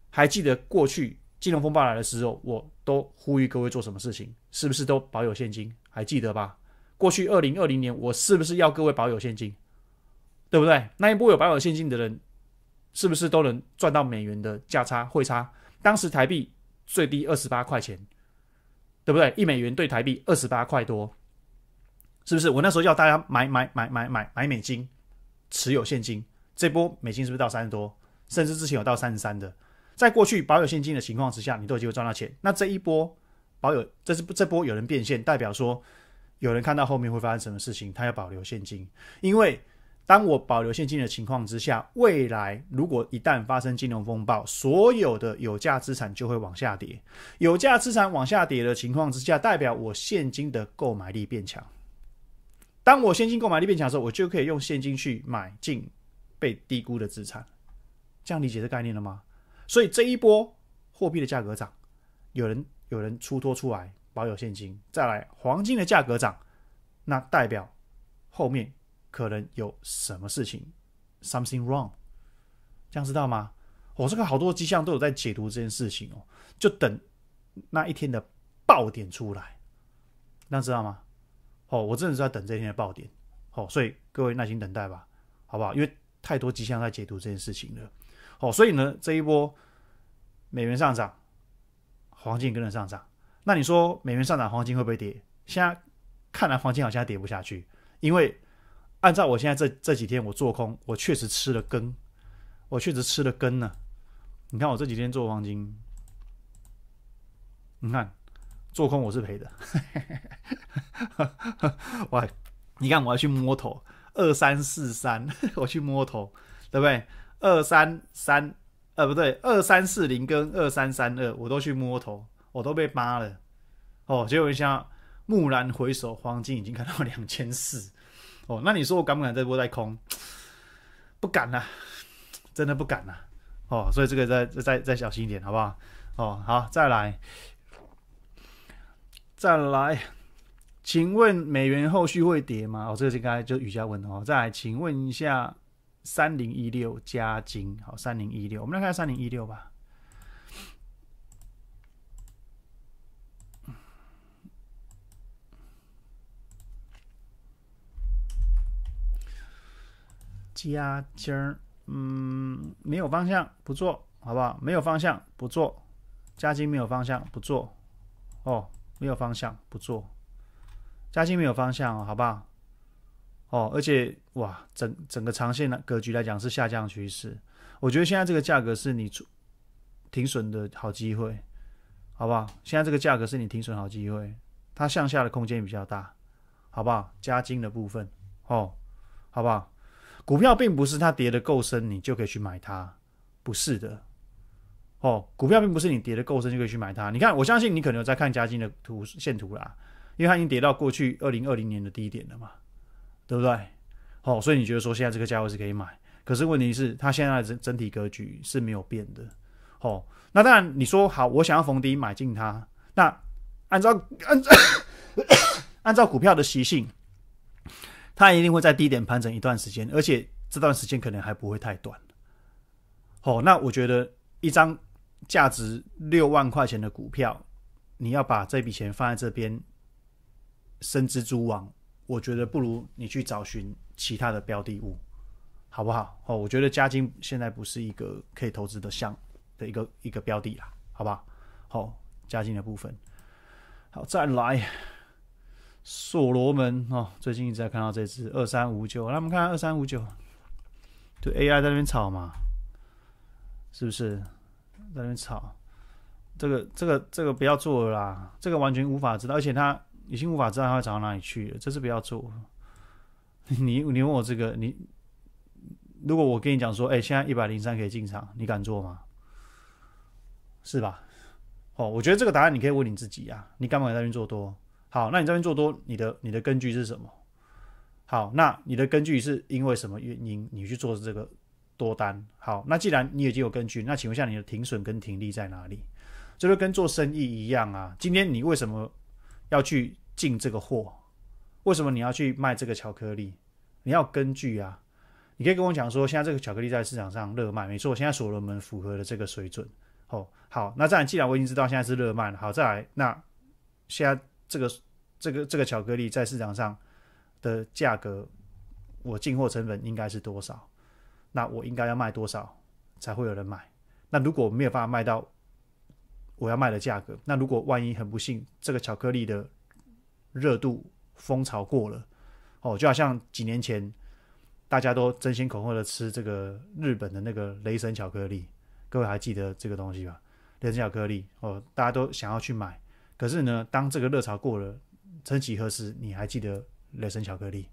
还记得过去金融风暴来的时候，我都呼吁各位做什么事情，是不是都保有现金？还记得吧？过去二零二零年，我是不是要各位保有现金？对不对？那一波有保有现金的人。是不是都能赚到美元的价差、汇差？当时台币最低二十八块钱，对不对？一美元兑台币二十八块多，是不是？我那时候叫大家买买买买买买美金，持有现金。这波美金是不是到三十多？甚至之前有到三十三的。在过去保有现金的情况之下，你都有机会赚到钱。那这一波保有，这是这波有人变现，代表说有人看到后面会发生什么事情，他要保留现金，因为。当我保留现金的情况之下，未来如果一旦发生金融风暴，所有的有价资产就会往下跌。有价资产往下跌的情况之下，代表我现金的购买力变强。当我现金购买力变强的时候，我就可以用现金去买进被低估的资产。这样理解这概念了吗？所以这一波货币的价格涨，有人有人出脱出来保有现金，再来黄金的价格涨，那代表后面。可能有什么事情，something wrong，这样知道吗？哦，这个好多迹象都有在解读这件事情哦，就等那一天的爆点出来，那知道吗？哦，我真的是在等这一天的爆点，哦，所以各位耐心等待吧，好不好？因为太多迹象在解读这件事情了，哦，所以呢，这一波美元上涨，黄金跟着上涨，那你说美元上涨，黄金会不会跌？现在看来，黄金好像跌不下去，因为。按照我现在这这几天，我做空，我确实吃了根，我确实吃了根呢。你看我这几天做黄金，你看做空我是赔的。哇，你看我要去摸头，二三四三，我去摸头，对不对？二三三，呃不对，二三四零跟二三三二，我都去摸头，我都被扒了。哦，结果一下木然回首，黄金已经看到两千四。哦，那你说我敢不敢这波再空？不敢呐，真的不敢呐。哦，所以这个再再再小心一点，好不好？哦，好，再来，再来。请问美元后续会跌吗？哦，这个应该就是余嘉文的哦。再来，请问一下三零一六加金，好，三零一六，我们来看三零一六吧。加金儿，嗯，没有方向不做好不好？没有方向不做，加金没有方向不做，哦，没有方向不做，加金没有方向哦，好不好？哦，而且哇，整整个长线的格局来讲是下降趋势，我觉得现在这个价格是你出停损的好机会，好不好？现在这个价格是你停损好机会，它向下的空间比较大，好不好？加金的部分，哦，好不好？股票并不是它跌的够深，你就可以去买它，不是的。哦，股票并不是你跌的够深就可以去买它。你看，我相信你可能有在看嘉金的图线图啦，因为它已经跌到过去二零二零年的低点了嘛，对不对？哦，所以你觉得说现在这个价位是可以买，可是问题是它现在的整体格局是没有变的。哦，那当然你说好，我想要逢低买进它，那按照按照 按照股票的习性。它一定会在低点盘整一段时间，而且这段时间可能还不会太短。哦，那我觉得一张价值六万块钱的股票，你要把这笔钱放在这边生蜘蛛网，我觉得不如你去找寻其他的标的物，好不好？哦，我觉得嘉金现在不是一个可以投资的项的一个一个标的啦，好不好、哦，嘉金的部分，好，再来。所罗门哦，最近一直在看到这只二三五九，那我们看二三五九，就 AI 在那边炒嘛，是不是在那边炒？这个这个这个不要做了啦，这个完全无法知道，而且它已经无法知道它会涨到哪里去了，这是不要做。你你问我这个，你如果我跟你讲说，哎，现在一百零三可以进场，你敢做吗？是吧？哦，我觉得这个答案你可以问你自己呀，你干嘛在那边做多？好，那你这边做多，你的你的根据是什么？好，那你的根据是因为什么原因你去做这个多单？好，那既然你已经有根据，那请问一下你的停损跟停利在哪里？就是跟做生意一样啊，今天你为什么要去进这个货？为什么你要去卖这个巧克力？你要根据啊，你可以跟我讲说，现在这个巧克力在市场上热卖，没错，现在所罗门符合了这个水准哦。好，那这样既然我已经知道现在是热卖，了，好再来那现在。这个这个这个巧克力在市场上的价格，我进货成本应该是多少？那我应该要卖多少才会有人买？那如果没有办法卖到我要卖的价格，那如果万一很不幸，这个巧克力的热度风潮过了，哦，就好像几年前大家都争先恐后的吃这个日本的那个雷神巧克力，各位还记得这个东西吧？雷神巧克力哦，大家都想要去买。可是呢，当这个热潮过了，曾几何时，你还记得雷神巧克力？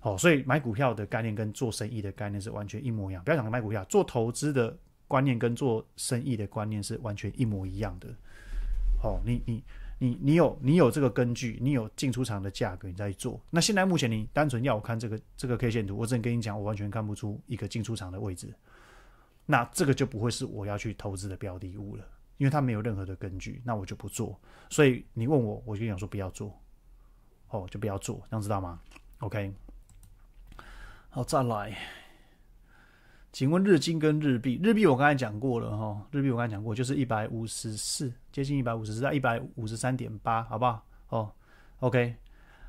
好，所以买股票的概念跟做生意的概念是完全一模一样。不要讲买股票，做投资的观念跟做生意的观念是完全一模一样的。好，你你你你有你有这个根据，你有进出场的价格，你再做。那现在目前你单纯要我看这个这个 K 线图，我真跟你讲，我完全看不出一个进出场的位置。那这个就不会是我要去投资的标的物了。因为它没有任何的根据，那我就不做。所以你问我，我就想说不要做，哦，就不要做，这样知道吗？OK。好，再来，请问日金跟日币，日币我刚才讲过了哈，日币我刚才讲过就是一百五十四，接近一百五十四，在一百五十三点八，好不好？哦，OK。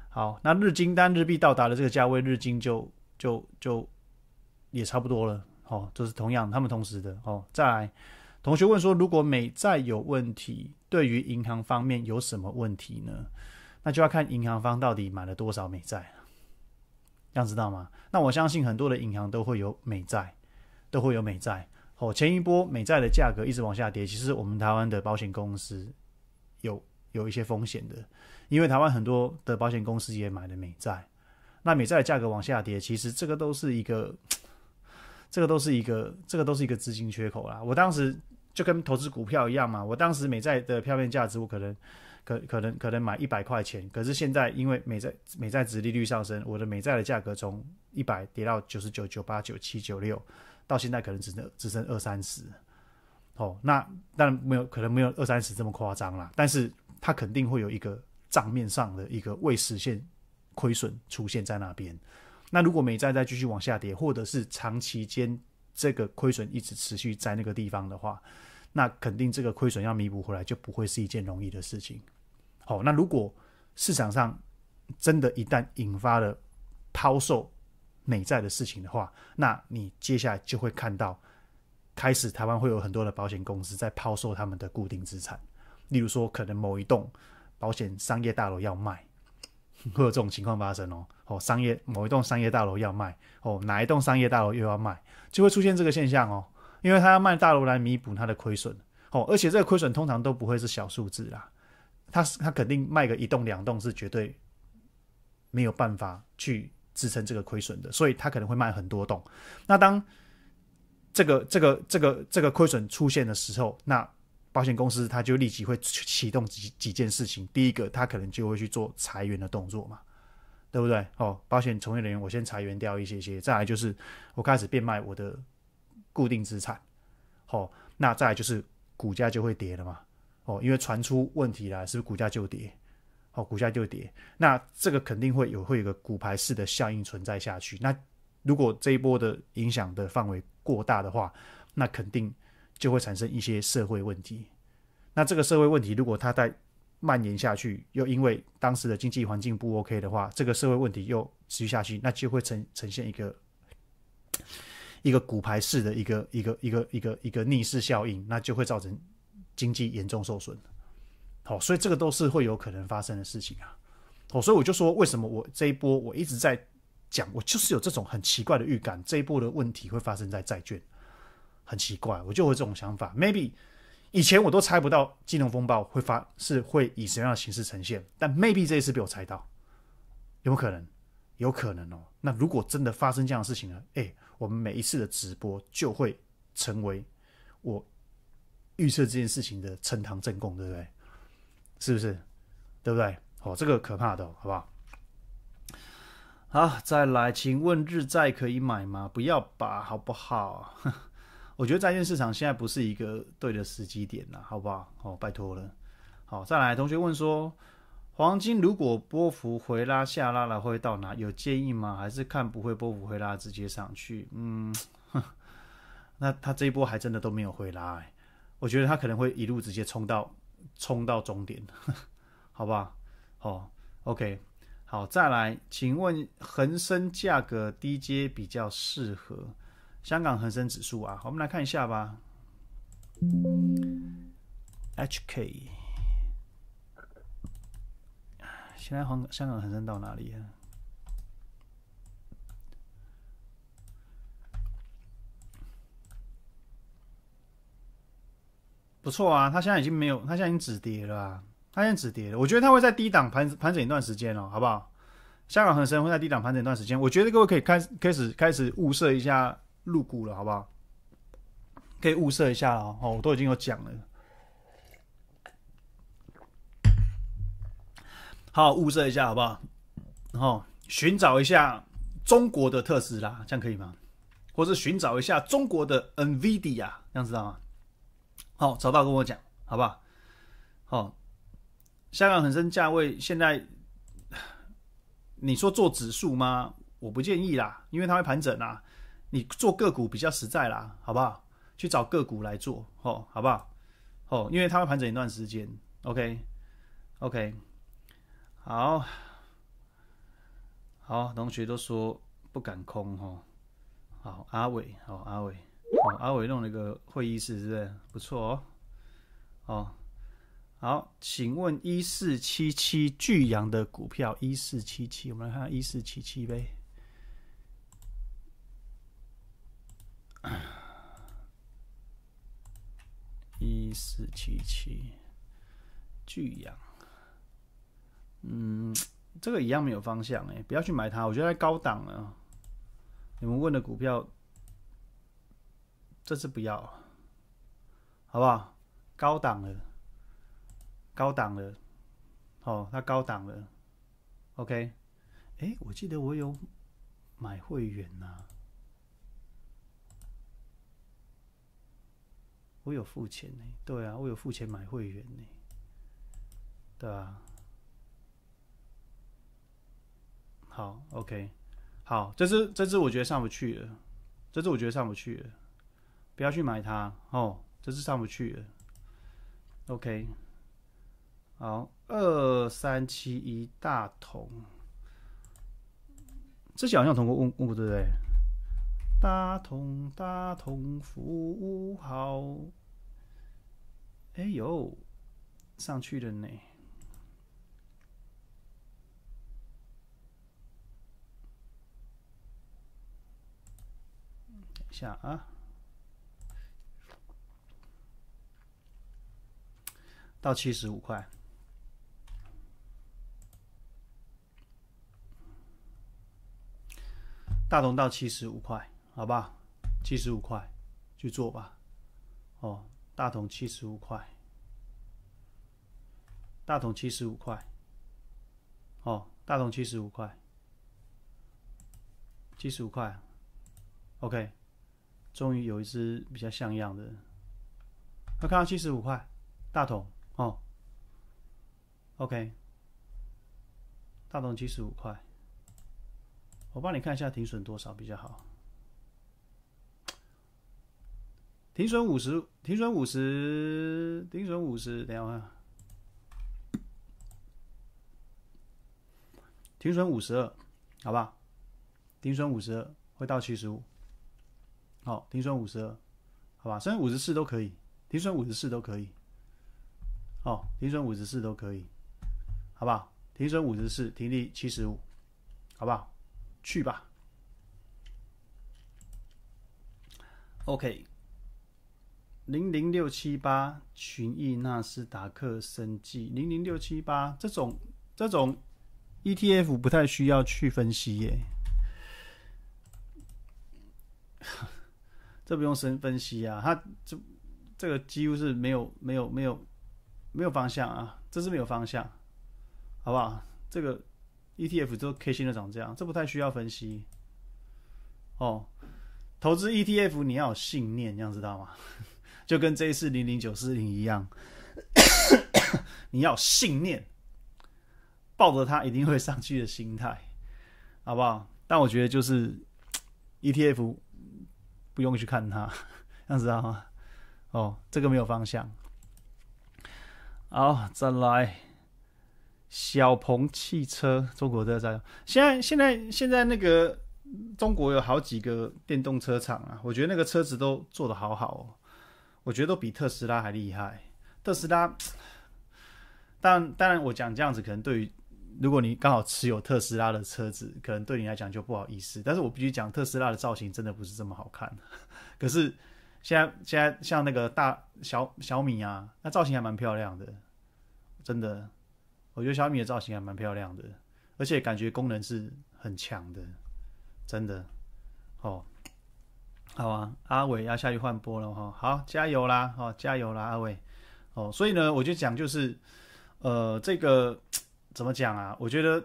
好，那日金单日币到达了这个价位，日金就就就也差不多了，哦，就是同样他们同时的，哦，再来。同学问说：“如果美债有问题，对于银行方面有什么问题呢？”那就要看银行方到底买了多少美债，这样知道吗？那我相信很多的银行都会有美债，都会有美债。哦，前一波美债的价格一直往下跌，其实我们台湾的保险公司有有一些风险的，因为台湾很多的保险公司也买了美债。那美债的价格往下跌，其实这个都是一个，这个都是一个，这个都是一个资金缺口啦。我当时。就跟投资股票一样嘛，我当时美债的票面价值我可能可可能可能买一百块钱，可是现在因为美债美债值利率上升，我的美债的价格从一百跌到九十九、九八、九七、九六，到现在可能只剩只剩二三十。哦，那当然没有可能没有二三十这么夸张啦，但是它肯定会有一个账面上的一个未实现亏损出现在那边。那如果美债再继续往下跌，或者是长期间。这个亏损一直持续在那个地方的话，那肯定这个亏损要弥补回来就不会是一件容易的事情。好，那如果市场上真的一旦引发了抛售美债的事情的话，那你接下来就会看到开始台湾会有很多的保险公司在抛售他们的固定资产，例如说可能某一栋保险商业大楼要卖。会有这种情况发生哦，哦，商业某一栋商业大楼要卖哦，哪一栋商业大楼又要卖，就会出现这个现象哦，因为他要卖大楼来弥补他的亏损，哦，而且这个亏损通常都不会是小数字啦，他他肯定卖个一栋两栋是绝对没有办法去支撑这个亏损的，所以他可能会卖很多栋。那当这个这个这个这个亏损出现的时候，那。保险公司它就立即会启动几几件事情，第一个他可能就会去做裁员的动作嘛，对不对？哦，保险从业人员我先裁员掉一些些，再来就是我开始变卖我的固定资产，哦，那再来就是股价就会跌了嘛，哦，因为传出问题来，是不是股价就跌？哦，股价就跌，那这个肯定会有会有个股牌式的效应存在下去。那如果这一波的影响的范围过大的话，那肯定。就会产生一些社会问题，那这个社会问题如果它在蔓延下去，又因为当时的经济环境不 OK 的话，这个社会问题又持续下去，那就会呈呈现一个一个骨牌式的一个一个一个一个一个逆势效应，那就会造成经济严重受损。好，所以这个都是会有可能发生的事情啊。好，所以我就说，为什么我这一波我一直在讲，我就是有这种很奇怪的预感，这一波的问题会发生在债券。很奇怪，我就有这种想法。Maybe 以前我都猜不到金融风暴会发是会以什么样的形式呈现，但 Maybe 这一次被我猜到，有可能，有可能哦。那如果真的发生这样的事情呢？哎，我们每一次的直播就会成为我预测这件事情的呈堂证供，对不对？是不是？对不对？哦，这个可怕的，好不好？好，再来，请问日债可以买吗？不要吧，好不好？我觉得债券市场现在不是一个对的时机点了，好吧？哦，拜托了。好，再来，同学问说，黄金如果波幅回拉下拉了，会到哪？有建议吗？还是看不会波幅回拉直接上去？嗯，那他这一波还真的都没有回拉，我觉得他可能会一路直接冲到冲到终点，好吧？哦，OK，好，再来，请问恒生价格低阶比较适合？香港恒生指数啊，我们来看一下吧。H K，现在香港香港恒生到哪里？不错啊，它现在已经没有，它现在已经止跌了。它现在止跌了，我觉得它会在低档盘盘整一段时间了，好不好？香港恒生会在低档盘整一段时间，我觉得各位可以开开始开始物色一下。入股了，好不好？可以物色一下哦，我都已经有讲了。好，物色一下，好不好？然后寻找一下中国的特斯拉，这样可以吗？或是寻找一下中国的 NVIDIA，这样子道吗？好，找到跟我讲，好不好？好，香港恒生价位现在，你说做指数吗？我不建议啦，因为它会盘整啊。你做个股比较实在啦，好不好？去找个股来做，吼，好不好？吼，因为它会盘整一段时间。OK，OK，好，好，同学都说不敢空，哦，好阿伟，哦，阿伟弄了一个会议室，是不是？不错哦，哦，好，请问一四七七巨阳的股票，一四七七，我们来看一四七七呗。一四七七，巨阳，嗯，这个一样没有方向哎，不要去买它，我觉得它高档了。你们问的股票，这次不要，好不好？高档了，高档了，哦，它高档了，OK。哎，我记得我有买会员呐。我有付钱呢，对啊，我有付钱买会员呢，对啊。好，OK，好，这支这支我觉得上不去了，这支我觉得上不去了，不要去买它哦，这支上不去了，OK，好，二三七一大同，这小好像通过问过对不对？大同，大同务好。哎呦，上去了呢！等下啊，到七十五块，大同到七十五块。好吧，七十五块，去做吧。哦，大桶七十五块，大桶七十五块，哦，大桶七十五块，七十五块，OK，终于有一只比较像样的。我看到七十五块大桶哦，OK，大桶七十五块，我帮你看一下停损多少比较好。停损五十，停损五十，停损五十，等下啊！停损五十二，好吧？停损五十二会到七十五，好，停损五十二，好吧？甚至五十四都可以，停损五十四都可以，哦，停损五十四都可以，好不好？停损五十四，停利七十五，好不好？去吧。OK。零零六七八群益纳斯达克生计零零六七八这种这种 ETF 不太需要去分析耶，这不用深分析啊，它这这个几乎是没有没有没有没有方向啊，这是没有方向，好不好？这个 ETF 都开心的长这样，这不太需要分析哦。投资 ETF 你要有信念，这样知道吗？就跟这一次零零九四零一样，你要信念，抱着它一定会上去的心态，好不好？但我觉得就是 E T F 不用去看它，样子啊，哦，这个没有方向。好，再来，小鹏汽车，中国的在，现在现在现在那个中国有好几个电动车厂啊，我觉得那个车子都做的好好哦。我觉得都比特斯拉还厉害。特斯拉，然，当然我讲这样子，可能对于如果你刚好持有特斯拉的车子，可能对你来讲就不好意思。但是我必须讲，特斯拉的造型真的不是这么好看。可是现在现在像那个大小小米啊，那造型还蛮漂亮的，真的，我觉得小米的造型还蛮漂亮的，而且感觉功能是很强的，真的，哦。好啊，阿伟要下去换波了哈，好，加油啦，好，加油啦，阿伟，哦，所以呢，我就讲就是，呃，这个 怎么讲啊？我觉得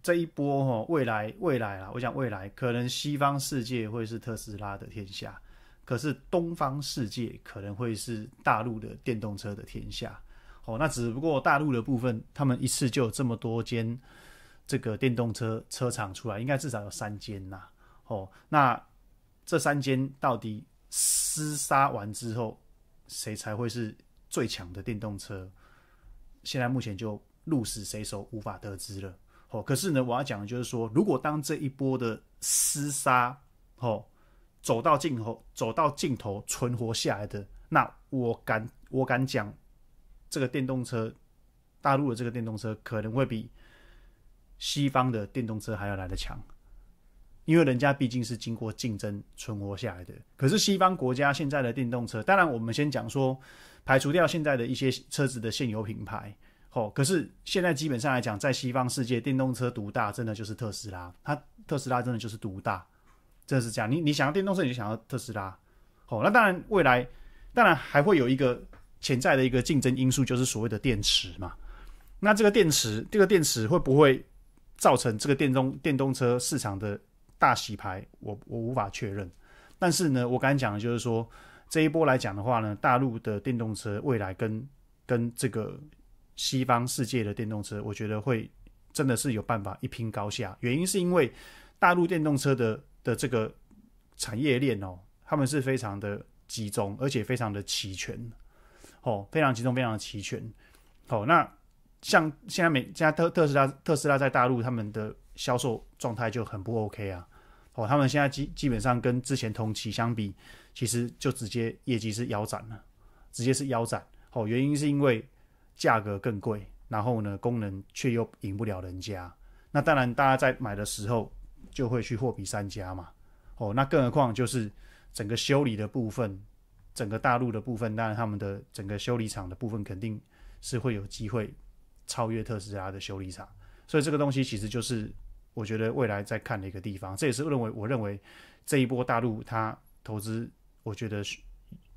这一波哈，未来未来啊，我讲未来可能西方世界会是特斯拉的天下，可是东方世界可能会是大陆的电动车的天下，哦，那只不过大陆的部分，他们一次就有这么多间这个电动车车厂出来，应该至少有三间呐，哦，那。这三间到底厮杀完之后，谁才会是最强的电动车？现在目前就鹿死谁手无法得知了。哦，可是呢，我要讲的就是说，如果当这一波的厮杀，哦，走到尽头，走到尽头存活下来的，那我敢我敢讲，这个电动车，大陆的这个电动车可能会比西方的电动车还要来的强。因为人家毕竟是经过竞争存活下来的。可是西方国家现在的电动车，当然我们先讲说，排除掉现在的一些车子的现有品牌，哦，可是现在基本上来讲，在西方世界电动车独大，真的就是特斯拉。它特斯拉真的就是独大，真的是这样。你你想要电动车，你就想要特斯拉。哦，那当然未来，当然还会有一个潜在的一个竞争因素，就是所谓的电池嘛。那这个电池，这个电池会不会造成这个电动电动车市场的？大洗牌，我我无法确认，但是呢，我刚讲的就是说，这一波来讲的话呢，大陆的电动车未来跟跟这个西方世界的电动车，我觉得会真的是有办法一拼高下。原因是因为大陆电动车的的这个产业链哦，他们是非常的集中，而且非常的齐全，哦，非常集中，非常的齐全，哦，那像现在美现在特特斯拉特斯拉在大陆他们的销售状态就很不 OK 啊。哦，他们现在基基本上跟之前同期相比，其实就直接业绩是腰斩了，直接是腰斩。哦，原因是因为价格更贵，然后呢，功能却又赢不了人家。那当然，大家在买的时候就会去货比三家嘛。哦，那更何况就是整个修理的部分，整个大陆的部分，当然他们的整个修理厂的部分肯定是会有机会超越特斯拉的修理厂。所以这个东西其实就是。我觉得未来在看的一个地方，这也是认为我认为这一波大陆它投资，我觉得是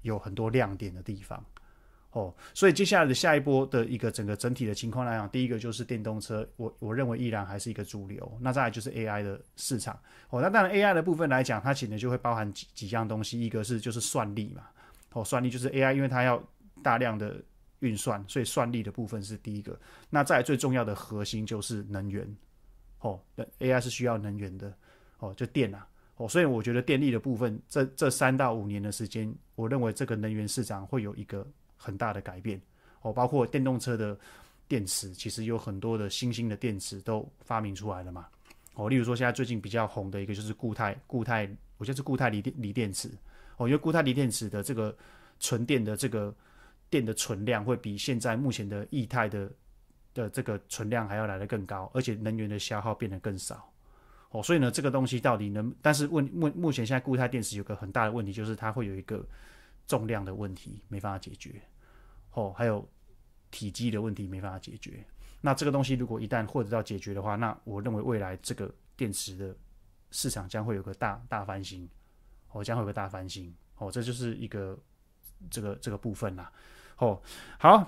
有很多亮点的地方哦。所以接下来的下一波的一个整个整体的情况来讲，第一个就是电动车，我我认为依然还是一个主流。那再来就是 AI 的市场哦。那当然 AI 的部分来讲，它其实就会包含几几样东西，一个是就是算力嘛，哦，算力就是 AI，因为它要大量的运算，所以算力的部分是第一个。那再最重要的核心就是能源。哦，那 AI 是需要能源的，哦，就电啊，哦，所以我觉得电力的部分，这这三到五年的时间，我认为这个能源市场会有一个很大的改变，哦，包括电动车的电池，其实有很多的新兴的电池都发明出来了嘛，哦，例如说现在最近比较红的一个就是固态，固态，我觉得是固态锂电，锂电池，哦，因为固态锂电池的这个纯电的这个电的存量会比现在目前的液态的。的这个存量还要来得更高，而且能源的消耗变得更少，哦，所以呢，这个东西到底能？但是问目目前现在固态电池有个很大的问题，就是它会有一个重量的问题没办法解决，哦，还有体积的问题没办法解决。那这个东西如果一旦获得到解决的话，那我认为未来这个电池的市场将会有个大大翻新，哦，将会有个大翻新，哦，这就是一个这个这个部分啦，哦，好。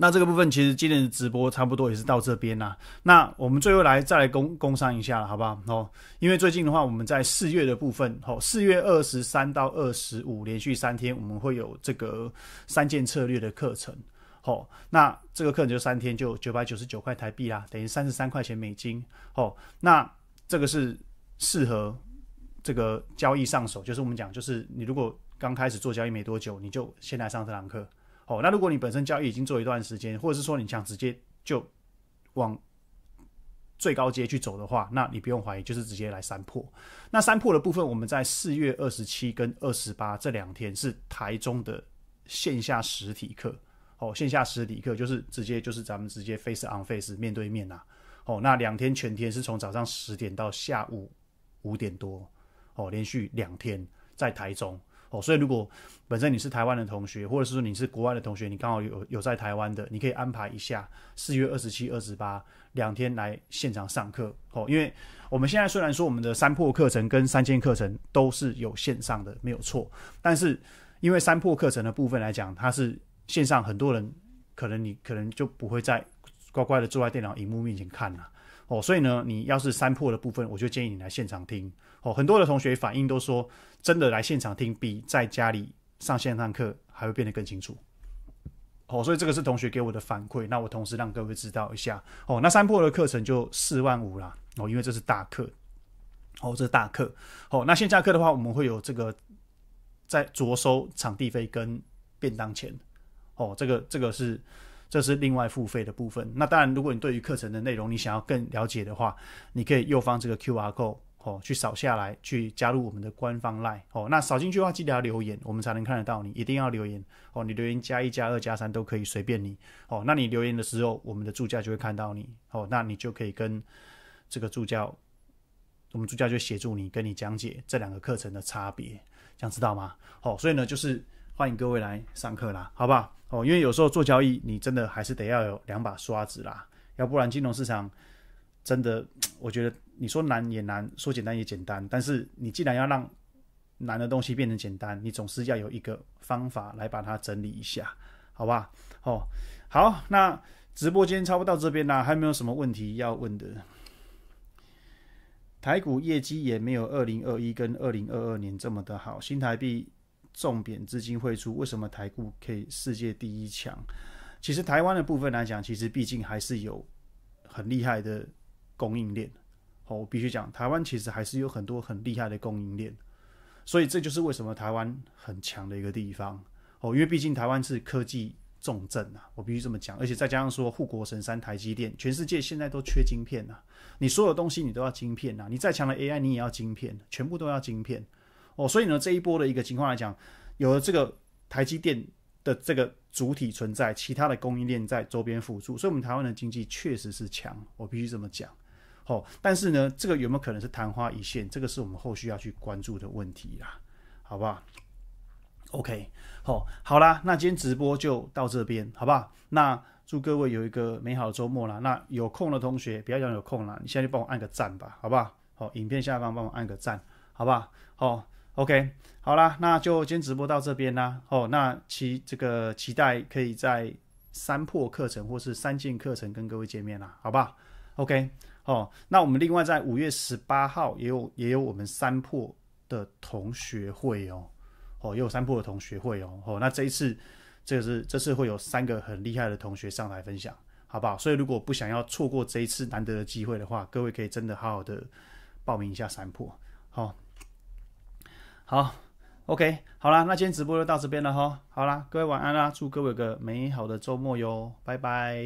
那这个部分其实今天的直播差不多也是到这边啦。那我们最后来再来工工商一下了，好不好？哦，因为最近的话，我们在四月的部分，吼，四月二十三到二十五连续三天，我们会有这个三件策略的课程，吼。那这个课程就三天，就九百九十九块台币啦，等于三十三块钱美金，吼。那这个是适合这个交易上手，就是我们讲，就是你如果刚开始做交易没多久，你就先来上这堂课。哦，那如果你本身交易已经做一段时间，或者是说你想直接就往最高阶去走的话，那你不用怀疑，就是直接来三破。那三破的部分，我们在四月二十七跟二十八这两天是台中的线下实体课。哦，线下实体课就是直接就是咱们直接 face on face 面对面啊。哦，那两天全天是从早上十点到下午五点多，哦，连续两天在台中。哦，所以如果本身你是台湾的同学，或者是说你是国外的同学，你刚好有有在台湾的，你可以安排一下四月二十七、二十八两天来现场上课。哦，因为我们现在虽然说我们的三破课程跟三千课程都是有线上的，没有错，但是因为三破课程的部分来讲，它是线上，很多人可能你可能就不会在乖乖的坐在电脑荧幕面前看了。哦，所以呢，你要是三破的部分，我就建议你来现场听。哦，很多的同学反映都说，真的来现场听比在家里上线上课还会变得更清楚。哦，所以这个是同学给我的反馈。那我同时让各位知道一下。哦，那三破的课程就四万五啦。哦，因为这是大课。哦，这是大课。哦，那线下课的话，我们会有这个在着收场地费跟便当钱。哦，这个这个是这是另外付费的部分。那当然，如果你对于课程的内容你想要更了解的话，你可以右方这个 Q R code。哦，去扫下来，去加入我们的官方 line 哦，那扫进去的话，记得要留言，我们才能看得到你，一定要留言哦。你留言加一、加二、加三都可以，随便你哦。那你留言的时候，我们的助教就会看到你哦，那你就可以跟这个助教，我们助教就协助你，跟你讲解这两个课程的差别，这样知道吗？哦，所以呢，就是欢迎各位来上课啦，好不好？哦，因为有时候做交易，你真的还是得要有两把刷子啦，要不然金融市场。真的，我觉得你说难也难，说简单也简单。但是你既然要让难的东西变成简单，你总是要有一个方法来把它整理一下，好吧？哦，好，那直播间差不多到这边啦，还有没有什么问题要问的？台股业绩也没有二零二一跟二零二二年这么的好，新台币重贬，资金汇出，为什么台股可以世界第一强？其实台湾的部分来讲，其实毕竟还是有很厉害的。供应链，哦，我必须讲，台湾其实还是有很多很厉害的供应链，所以这就是为什么台湾很强的一个地方，哦，因为毕竟台湾是科技重镇啊，我必须这么讲，而且再加上说护国神山台积电，全世界现在都缺晶片啊，你所有东西你都要晶片啊，你再强的 AI 你也要晶片，全部都要晶片，哦，所以呢这一波的一个情况来讲，有了这个台积电的这个主体存在，其他的供应链在周边辅助，所以我们台湾的经济确实是强，我必须这么讲。哦，但是呢，这个有没有可能是昙花一现？这个是我们后续要去关注的问题啦，好不好？OK，好，好啦，那今天直播就到这边，好不好？那祝各位有一个美好的周末啦。那有空的同学，不要讲有空了，你现在就帮我按个赞吧，好不好？哦，影片下方帮我按个赞，好好、哦，OK，好啦，那就今天直播到这边啦。哦，那期这个期待可以在三破课程或是三进课程跟各位见面啦，好不好？OK。哦，那我们另外在五月十八号也有也有我们三破的同学会哦，哦，也有三破的同学会哦，哦，那这一次，这个是这次会有三个很厉害的同学上来分享，好不好？所以如果不想要错过这一次难得的机会的话，各位可以真的好好的报名一下三破。好，好，OK，好啦，那今天直播就到这边了哈。好啦，各位晚安啦，祝各位有个美好的周末哟，拜拜。